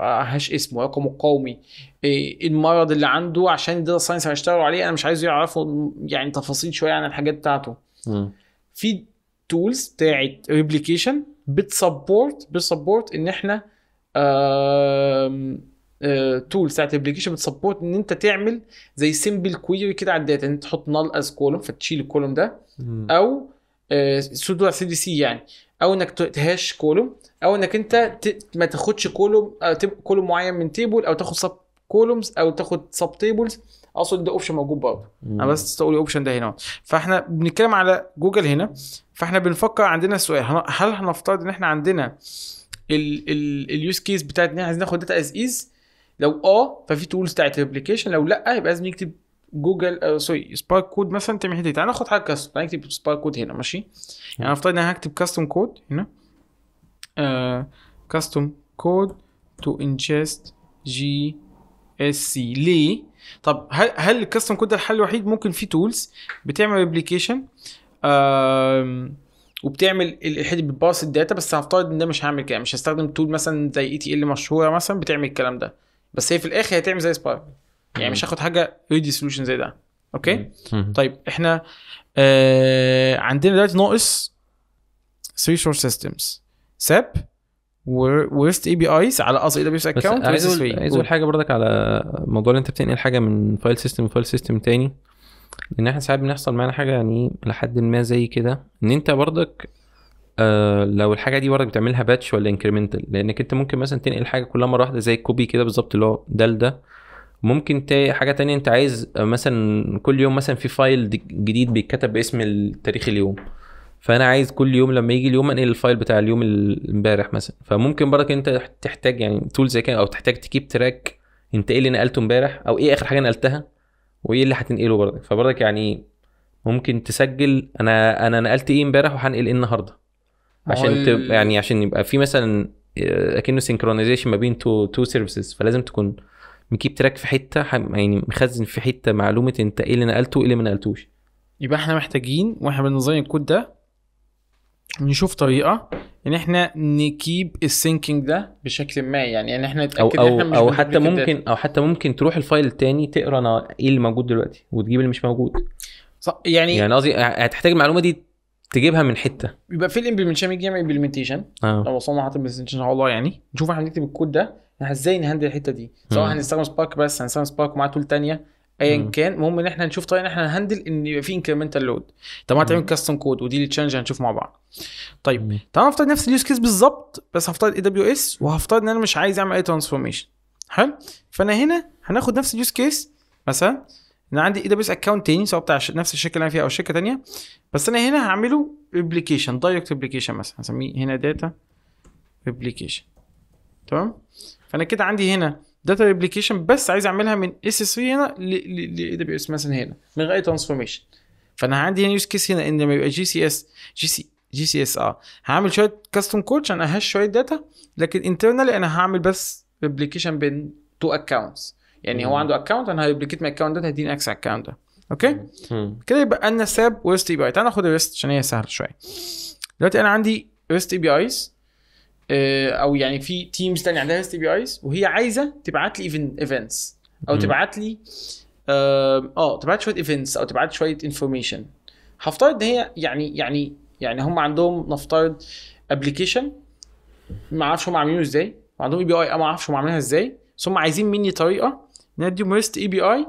Speaker 1: هاش اسمه رقمه القومي إيه المرض اللي عنده عشان الداتا ساينس هيشتغلوا عليه انا مش عايز يعرفوا يعني تفاصيل شويه عن الحاجات بتاعته م. Hmm. في تولز بتاعت ريبليكيشن بتسبورت بتسبورت ان احنا آه تول بتاعت الابلكيشن بتسبورت ان انت تعمل زي سيمبل كويري كده على الداتا ان انت تحط نال از كولوم فتشيل الكولوم ده او سودو سي دي سي يعني او انك تهاش كولوم او انك انت ما تاخدش كولوم كولوم آه، معين من تيبل او تاخد سب كولومز او تاخد سب تيبلز اقصد ده اوبشن موجود برضه انا بس تقول الاوبشن ده هنا فاحنا بنتكلم على جوجل هنا فاحنا بنفكر عندنا سؤال هل هنفترض ان احنا عندنا اليوز كيس بتاعت ان احنا عايزين ناخد داتا از ايز لو اه ففي تولز بتاعت الابلكيشن لو لا يبقى لازم نكتب جوجل آه سوري سبارك كود مثلا تعمل حته تعال ناخد حاجه كاستم تعال نكتب سبارك كود هنا ماشي يعني افترض ان انا هكتب كاستم كود هنا كاستم كود تو انجست جي اس سي ليه؟ طب هل هل الكاستم كود ده الحل الوحيد ممكن في تولز بتعمل ابلكيشن آه وبتعمل الحته بتباص الداتا بس هفترض ان ده مش هعمل كده مش هستخدم تول مثلا زي اي تي ال مشهوره مثلا بتعمل الكلام ده بس هي في الاخر هتعمل زي سبارك يعني مش هاخد حاجه ريدي سولوشن زي ده اوكي طيب احنا آه عندنا دلوقتي ناقص 3 شور سيستمز ساب وريست اي بي ايز على قصدي اي دبليو اس اكونت عايز اقول
Speaker 2: حاجه برضك على موضوع اللي انت بتنقل حاجه من فايل سيستم لفايل سيستم تاني لان احنا ساعات بنحصل معانا حاجه يعني لحد ما زي كده ان انت برضك آه لو الحاجه دي برضك بتعملها باتش ولا انكريمنتال لانك انت ممكن مثلا تنقل حاجه كلها مره واحده زي الكوبي كده بالظبط اللي هو ده لده ممكن تا... حاجه تانية انت عايز آه، مثلا كل يوم مثلا في فايل جديد بيتكتب باسم التاريخ اليوم فانا عايز كل يوم لما يجي اليوم انقل الفايل بتاع اليوم امبارح مثلا فممكن برضك انت تحتاج يعني تول زي كده او تحتاج تكيب تراك انت ايه اللي نقلته امبارح او ايه اخر حاجه نقلتها وايه اللي هتنقله برضك فبرضك يعني ممكن تسجل انا انا نقلت ايه امبارح وهنقل ايه النهارده عشان تبقى يعني عشان يبقى في مثلا آه، اكنه سينكرونايزيشن ما بين تو تو سيرفيسز فلازم تكون مكيب تراك في حته يعني مخزن في حته معلومه انت ايه اللي نقلته وايه اللي ما نقلتوش
Speaker 1: يبقى احنا محتاجين واحنا بنظام الكود ده نشوف طريقه ان احنا نكيب السينكينج ده بشكل ما يعني ان احنا نتاكد او احنا او, أو حتى ممكن
Speaker 2: او حتى ممكن تروح الفايل التاني تقرا انا ايه اللي موجود دلوقتي وتجيب اللي مش موجود
Speaker 1: صح يعني يعني قصدي
Speaker 2: هتحتاج المعلومه دي تجيبها من حته
Speaker 1: يبقى في الامبلمنتيشن يجي يعمل امبلمنتيشن آه. لو وصلنا حاطط امبلمنتيشن ان شاء الله يعني نشوف احنا هنكتب الكود ده احنا ازاي نهندل الحته دي سواء هنستخدم سبارك بس هنستخدم سبارك ومعاه تول ثانيه ايا كان المهم ان احنا نشوف طريقه ان احنا نهندل ان يبقى في انكريمنتال لود طب هتعمل كاستم كود ودي التشالنج هنشوف مع بعض طيب تعال نفترض نفس اليوز كيس بالظبط بس هفترض اي دبليو اس وهفترض ان انا مش عايز اعمل اي ترانسفورميشن حلو فانا هنا هناخد نفس اليوز كيس مثلا انا عندي اي دبليو اس اكونت تاني سواء بتاع نفس الشركه اللي انا فيها او شركه تانية بس انا هنا هعمله ابلكيشن دايركت ابلكيشن مثلا هسميه هنا داتا ابلكيشن تمام فانا كده عندي هنا داتا ابلكيشن بس عايز اعملها من اس اس هنا ل اي دبليو اس مثلا هنا من غير ترانسفورميشن فانا عندي هنا يوز كيس هنا ان لما يبقى جي سي اس جي سي جي سي اس اه هعمل شويه كاستم كود عشان اهش شويه داتا لكن انترنالي انا هعمل بس ابلكيشن بين تو اكونتس يعني مم. هو عنده اكونت انا هدوبليكيت من الاكونت ده هديني اكس الاكونت ده اوكي كده يبقى لنا ساب ويست اي بي اي تعال ناخد الريست عشان هي سهله شويه دلوقتي انا عندي ريست اي بي ايز او يعني في تيمز ثانيه عندها ريست اي بي ايز وهي عايزه تبعت لي ايفنتس او تبعت لي اه, آه، تبعت شويه ايفنتس او تبعت شويه انفورميشن هفترض ان هي يعني يعني يعني هم عندهم نفترض ابلكيشن ما اعرفش هم عاملينه ازاي وعندهم اي بي اي ما اعرفش هم عاملينها ازاي بس هم عايزين مني طريقه نديهم ريست اي بي اي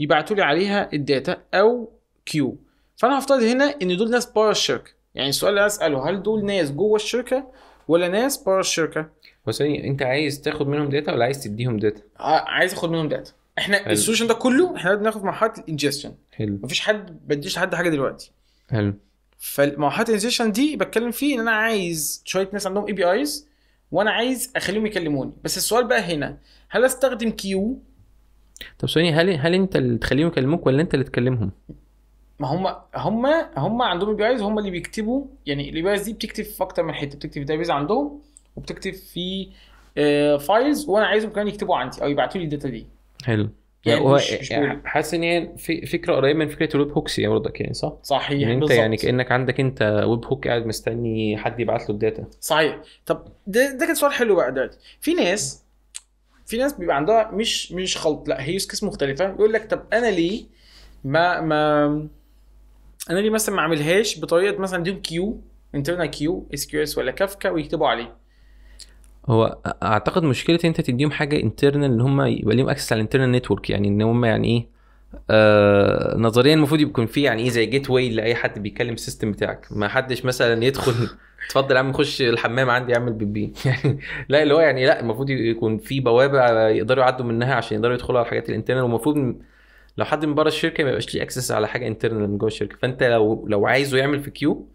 Speaker 1: يبعتوا لي عليها الداتا او كيو فانا هفترض هنا ان دول ناس بره الشركه يعني السؤال اللي هساله هل دول ناس جوه الشركه ولا ناس بره الشركه بس انت عايز تاخد منهم داتا ولا عايز تديهم داتا آه، عايز اخد منهم داتا احنا السولوشن ده كله احنا بناخد مرحله الانجستشن حلو مفيش حد بديش لحد حاجه دلوقتي حلو فمرحله الانجستشن دي بتكلم فيه ان انا عايز شويه ناس عندهم اي بي ايز وانا عايز اخليهم يكلموني بس السؤال بقى هنا هل استخدم كيو
Speaker 2: طب ثواني هل هل انت اللي تخليهم يكلموك ولا انت اللي تكلمهم
Speaker 1: ما هم هم هم عندهم اي بي ايز هم اللي بيكتبوا يعني الاي بي ايز دي بتكتب في اكتر من حته بتكتب في عندهم وبتكتب في فايلز آه، وانا عايزهم كمان يكتبوا عندي او يبعتوا لي الداتا دي
Speaker 2: حلو يعني, يعني هو يعني حاسس ان هي فكره قريبه من فكره الويب هوكس يعني برضك يعني صح؟ صحيح يعني انت بالزبط. يعني كانك عندك انت ويب هوك قاعد مستني حد يبعت له الداتا
Speaker 1: صحيح طب ده, ده كان سؤال حلو بقى دلوقتي في ناس في ناس بيبقى عندها مش مش خلط لا هي يوز كيس مختلفه بيقول لك طب انا ليه ما ما انا ليه مثلا ما اعملهاش بطريقه مثلا اديهم كيو انترنال كيو اس كيو اس ولا كافكا ويكتبوا عليه
Speaker 2: هو اعتقد مشكله انت تديهم حاجه انترنال ان هم يبقى ليهم اكسس على الانترنال نتورك يعني ان هم يعني ايه آه نظريا المفروض يكون في يعني ايه زي جيت واي لاي حد بيكلم السيستم بتاعك ما حدش مثلا يدخل (laughs) اتفضل يا عم خش الحمام عندي اعمل بيبي (laughs) يعني لا اللي هو يعني لا المفروض يكون في بوابه يقدروا يعدوا منها عشان يقدروا يدخلوا على الحاجات الانترنال والمفروض لو حد من بره الشركه ما يبقاش ليه اكسس على حاجه انترنال من جوه الشركه فانت لو لو عايزه يعمل في كيو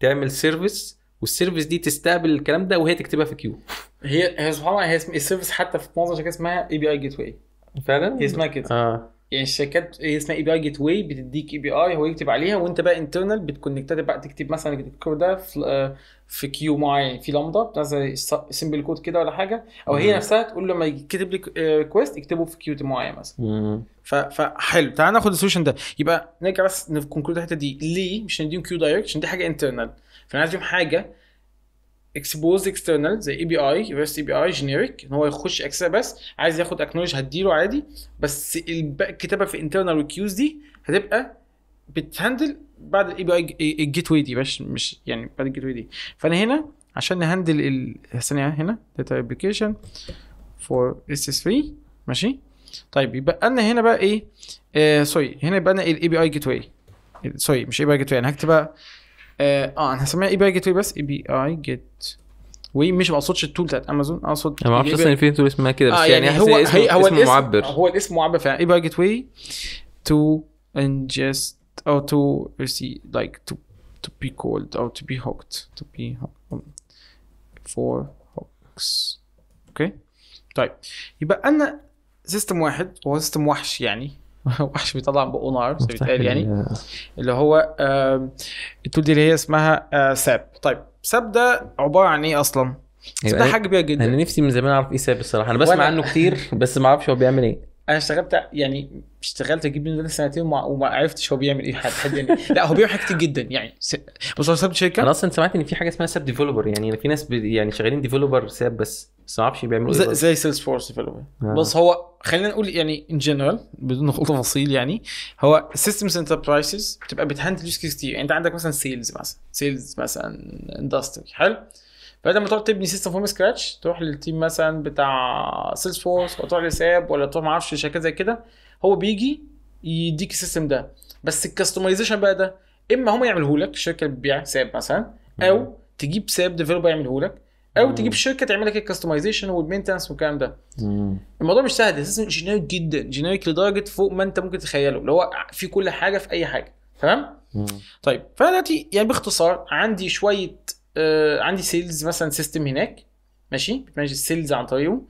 Speaker 2: تعمل سيرفيس والسيرفيس دي تستقبل الكلام ده وهي تكتبها في كيو
Speaker 1: هي هي سبحان الله هي السيرفيس حتى في معظم الشركات اسمها اي بي اي جيت واي فعلا هي اسمها كده اه يعني الشركات اسمها اي بي اي جيت واي بتديك اي بي اي هو يكتب عليها وانت بقى انترنال بتكونكتها بقى تكتب مثلا الكود ده آه، في, كيو معين في لامدا بتنزل سمبل كود كده ولا حاجه او هي نفسها تقول له لما يكتب لك كويست آه، اكتبه في كيو معين
Speaker 2: مثلا
Speaker 1: فحلو تعال ناخد السوشن ده يبقى نرجع بس نكونكلود الحته دي ليه مش نديهم كيو دايركت عشان دي حاجه انترنال فانا عايز حاجه اكسبوز اكسترنال زي اي بي اي ريست اي بي اي جينيريك ان هو يخش اكسس بس عايز ياخد اكنولج هديله عادي بس الكتابه في انترنال وكيوز دي هتبقى بتهندل بعد الاي بي اي الجيت واي دي مش مش يعني بعد الجيت واي دي فانا هنا عشان نهندل الثانيه هنا داتا ابلكيشن فور اس اس 3 ماشي طيب يبقى لنا هنا بقى ايه آه سوري هنا يبقى لنا الاي بي اي جيت واي سوري مش اي بي اي جيت واي انا هكتب بقى آه،, اه انا هسميها اي بي اي جيت واي بس اي بي اي جيت واي مش بقصدش التول بتاعت امازون اقصد انا ما اعرفش اصلا في تول اسمها كده بس آه يعني, يعني هو اسمه, هي هو اسمه الاسم معبر هو الاسم معبر فعلا اي بي اي جيت واي تو انجست او تو سي لايك تو تو بي كولد او تو بي هوكت تو بي فور هوكس اوكي طيب يبقى انا سيستم واحد وهو سيستم وحش يعني وحش بيطلع من بقه نار بيتقال يعني اللي هو التول دي اللي هي اسمها آه، ساب طيب ساب ده عباره عن ايه اصلا؟ ده يعني حاجه كبيره جدا
Speaker 2: انا نفسي من زمان اعرف ايه ساب الصراحه انا بسمع عنه كتير (laughs) بس ما اعرفش هو بيعمل ايه
Speaker 1: انا اشتغلت يعني اشتغلت اجيب من سنتين وما, وما عرفتش هو بيعمل ايه حد يعني لا هو بيعمل حاجات كتير جدا يعني
Speaker 2: بص هو ساب شركه انا اصلا سمعت ان في حاجه اسمها ساب ديفلوبر يعني في ناس يعني شغالين
Speaker 1: ديفلوبر ساب بس بس ما اعرفش بيعملوا ايه زي سيلز فورس ديفلوبر بس هو خلينا نقول يعني ان جنرال بدون تفاصيل يعني هو سيستمز انتربرايزز بتبقى بتهندل يوز كيس كتير يعني انت عندك مثلا سيلز مثلا سيلز مثلا اندستري حلو بدل ما تقعد تبني سيستم فروم سكراتش تروح للتيم مثلا بتاع سيلز فورس ولا تروح لساب ولا تروح ما اعرفش شركات زي كده هو بيجي يديك السيستم ده بس الكستمايزيشن بقى ده اما هم يعملوه لك الشركه اللي بتبيع ساب مثلا او تجيب ساب ديفلوبر يعملهولك لك او تجيب شركه تعمل لك الكستمايزيشن والمينتنس والكلام ده الموضوع مش سهل اساسا جينيريك جدا جينيريك لدرجه فوق ما انت ممكن تتخيله اللي هو في كل حاجه في اي حاجه تمام طيب فانا دلوقتي يعني باختصار عندي شويه آه عندي سيلز مثلا سيستم هناك ماشي ماشي السيلز عن طريقه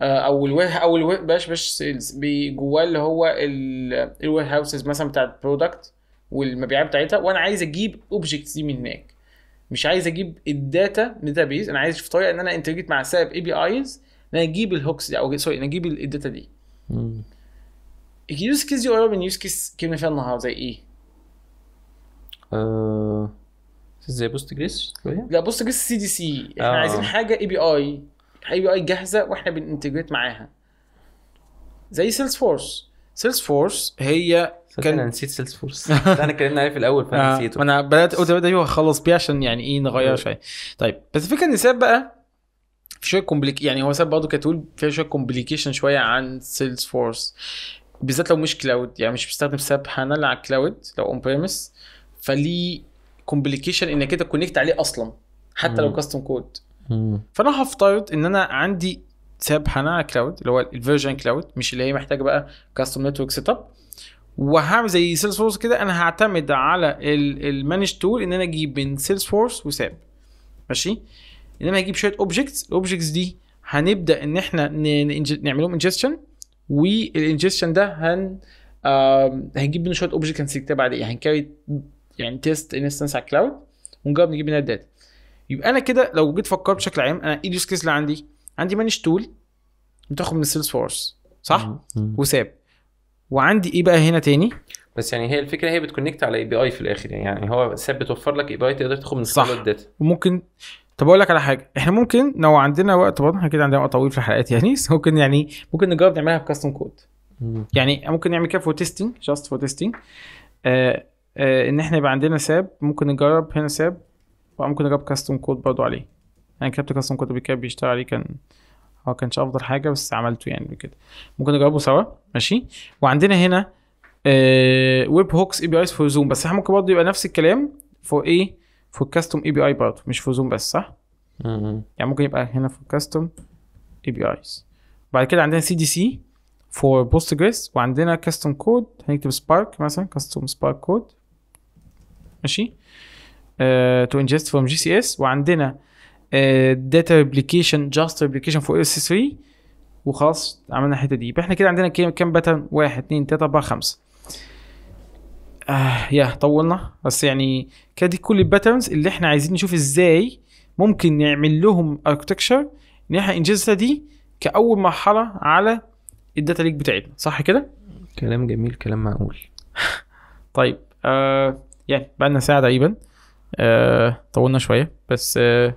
Speaker 1: آه او الوير او الوير باش باش سيلز جواه اللي هو الوير هاوسز مثلا بتاعه برودكت والمبيعات بتاعتها وانا عايز اجيب اوبجكتس دي من هناك مش عايز اجيب الداتا من داتابيز انا عايز في طريقه ان انا انتجريت مع سبب اي بي ايز ان انا اجيب الهوكس دي او سوري ان اجيب الداتا دي اليوز كيس دي قريبه من يوز كيس كلمه فيها النهارده زي ايه؟
Speaker 2: ااا آه، زي بوست جريس شويه؟
Speaker 1: لا بوست جريس سي دي سي احنا آه. عايزين حاجه اي بي اي اي بي اي جاهزه واحنا بننتجريت معاها زي سيلز فورس سيلز فورس هي كان انا نسيت سيلز فورس (laughs) انا اتكلمنا عليه في الاول فانا آه، نسيته انا بدات قلت ايوه اخلص بيه عشان يعني ايه نغير أيوه. شويه طيب بس الفكره ان ساب بقى في شويه كومبليك يعني هو ساب برضه كتول فيها شويه كومبليكيشن شويه عن سيلز فورس بالذات لو مش كلاود يعني مش بيستخدم ساب هانل على كلاود لو اون بريمس فليه كومبليكيشن انك انت كونكت عليه اصلا حتى لو كاستم كود فانا هفترض ان انا عندي ساب هانل على كلاود اللي هو الفيرجن كلاود مش اللي هي محتاجه بقى كاستم نتورك سيت اب وهعمل زي سيلز فورس كده انا هعتمد على المانج تول ان انا اجيب من سيلز فورس وساب ماشي ان انا هجيب شويه اوبجكتس الاوبجكتس دي هنبدا ان احنا نعملهم انجستشن والانجستشن ده هن آه هنجيب منه شويه اوبجكت هنسكتها بعد ايه هنكاري يعني تيست انستنس على الكلاود ونجرب نجيب منها الداتا يبقى انا كده لو جيت فكرت بشكل عام انا ايه اليوز كيس اللي عندي عندي مانج تول بتاخد من سيلز فورس صح وساب وعندي ايه بقى هنا تاني بس يعني هي الفكره هي بتكونكت على اي بي اي في الاخر يعني,
Speaker 2: يعني هو ساب بتوفر لك اي بي اي تقدر تاخد من صح الداتا
Speaker 1: وممكن طب اقول لك على حاجه احنا ممكن لو عندنا وقت برضه احنا كده عندنا وقت طويل في الحلقات يعني (laughs) ممكن يعني ممكن نجرب نعملها بكاستم كود يعني ممكن نعمل كده فور تيستنج جاست فور تيستنج ان احنا يبقى عندنا ساب ممكن نجرب هنا ساب وممكن نجرب كاستم كود برضه عليه يعني كابتن كاستم كود قبل كده بيشتغل عليه كان هو كانش افضل حاجه بس عملته يعني كده ممكن نجربه سوا ماشي وعندنا هنا ويب هوكس اي بي ايز فور زوم بس احنا ممكن برضه يبقى نفس الكلام فور ايه فور كاستم اي بي اي برضه مش فور زوم بس صح؟ يعني ممكن يبقى هنا فور كاستم اي بي ايز بعد كده عندنا سي دي سي فور بوستجريس وعندنا كاستم كود هنكتب سبارك مثلا كاستم سبارك كود ماشي تو انجست فروم جي سي اس وعندنا داتا ريبليكيشن جاست ريبليكيشن فور اس 3 وخلاص عملنا الحته دي يبقى احنا كده عندنا كام باترن 1 2 3 4 5 آه يا طولنا بس يعني كده دي كل الباترنز اللي احنا عايزين نشوف ازاي ممكن نعمل لهم اركتكشر ان احنا انجزها دي كاول مرحله على الداتا ليك بتاعتنا صح كده؟
Speaker 2: كلام جميل كلام معقول
Speaker 1: (laughs) طيب آه يعني بقى لنا ساعه تقريبا آه طولنا شويه بس آه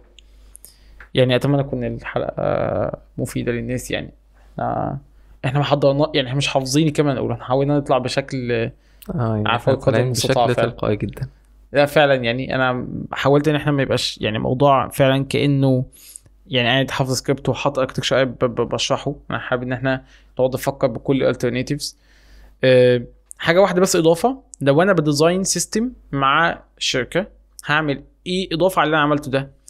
Speaker 1: يعني اتمنى تكون الحلقه مفيده للناس يعني آه، احنا ما حضرنا يعني احنا مش حافظين كمان نقول احنا حاولنا نطلع بشكل اه يعني عفوا بشكل تلقائي جدا لا فعلا يعني انا حاولت ان احنا ما يبقاش يعني موضوع فعلا كانه يعني قاعد حافظ سكريبت وحاطط اركتكشر بشرحه انا حابب ان احنا نقعد نفكر بكل الالترناتيفز آه، حاجه واحده بس اضافه لو انا بديزاين سيستم مع شركه هعمل ايه اضافه على اللي انا عملته ده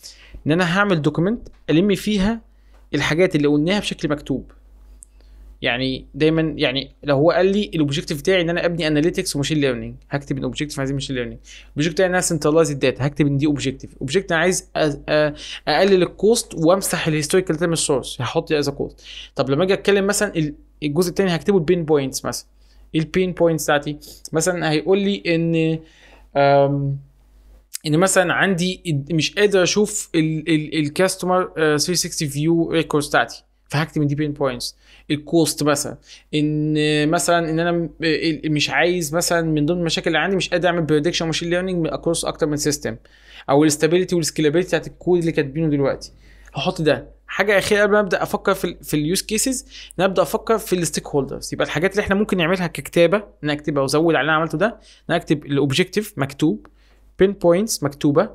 Speaker 1: ان انا هعمل دوكيمنت الم فيها الحاجات اللي قلناها بشكل مكتوب يعني دايما يعني لو هو قال لي الاوبجيكتيف بتاعي ان انا ابني اناليتكس وماشين ليرنينج هكتب ان اوبجيكتيف عايز ماشين ليرنينج الاوبجيكتيف بتاعي ان انا سنترلايز الداتا هكتب ان دي اوبجيكتيف اوبجيكتيف انا عايز اقلل الكوست وامسح الهيستوريكال من السورس هحط از كوست طب لما اجي اتكلم مثلا الجزء الثاني هكتبه البين بوينتس مثلا ايه البين بوينتس بتاعتي مثلا هيقول لي ان ان يعني مثلا عندي مش قادر اشوف الكاستمر 360 فيو ريكوردز بتاعتي فهكتب من دي بين بوينتس الكوست مثلا ان مثلا ان انا مش عايز مثلا من ضمن المشاكل اللي عندي مش قادر اعمل بريدكشن ماشين ليرنينج اكروس اكتر من سيستم او الاستابيليتي والسكيلابيلتي بتاعت الكود اللي كاتبينه دلوقتي هحط ده حاجه اخيره قبل ما ابدا افكر في, الـ في اليوز كيسز نبدا افكر في الستيك هولدرز يبقى الحاجات اللي احنا ممكن نعملها ككتابه ان اكتبها وازود على اللي انا عملته ده ان اكتب الاوبجيكتيف مكتوب بين بوينتس مكتوبه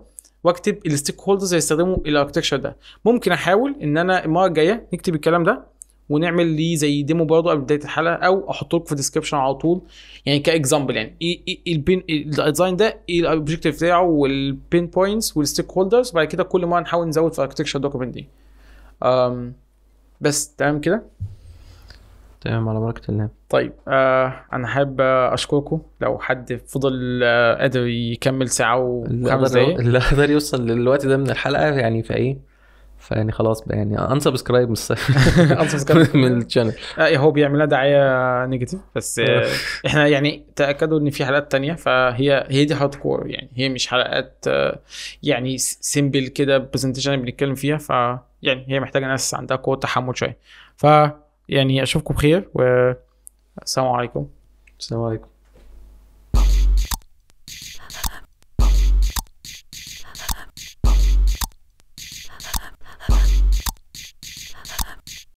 Speaker 1: واكتب الستيك هولدرز هيستخدموا الاركتكشر ده ممكن احاول ان انا المره الجايه نكتب الكلام ده ونعمل ليه زي ديمو برضه قبل بدايه الحلقه او احط لكم في الديسكربشن على طول يعني كاكزامبل يعني ايه ايه البين الديزاين ده ايه الاوبجيكتيف بتاعه والبين بوينتس والستيك هولدرز وبعد كده كل مره نحاول نزود في الاركتكشر دوكيمنت دي بس تمام كده
Speaker 2: تمام على بركه الله
Speaker 1: طيب آه انا حابب اشكركم لو حد فضل آه قادر يكمل ساعه وخمس دقايق اللي
Speaker 2: قدر يوصل للوقت ده من الحلقه يعني فايه فيعني خلاص بقى يعني انسبسكرايب من انسبسكرايب (laughs) من الشانل
Speaker 1: آه، إيه، هو بيعملها دعايه نيجاتيف بس آه، آه. احنا يعني تاكدوا ان في حلقات تانية فهي هي دي هارد كور يعني هي مش حلقات يعني سيمبل كده برزنتيشن بنتكلم فيها ف يعني هي محتاجه ناس عندها قوه تحمل شويه ف يعني اشوفكم بخير والسلام عليكم السلام عليكم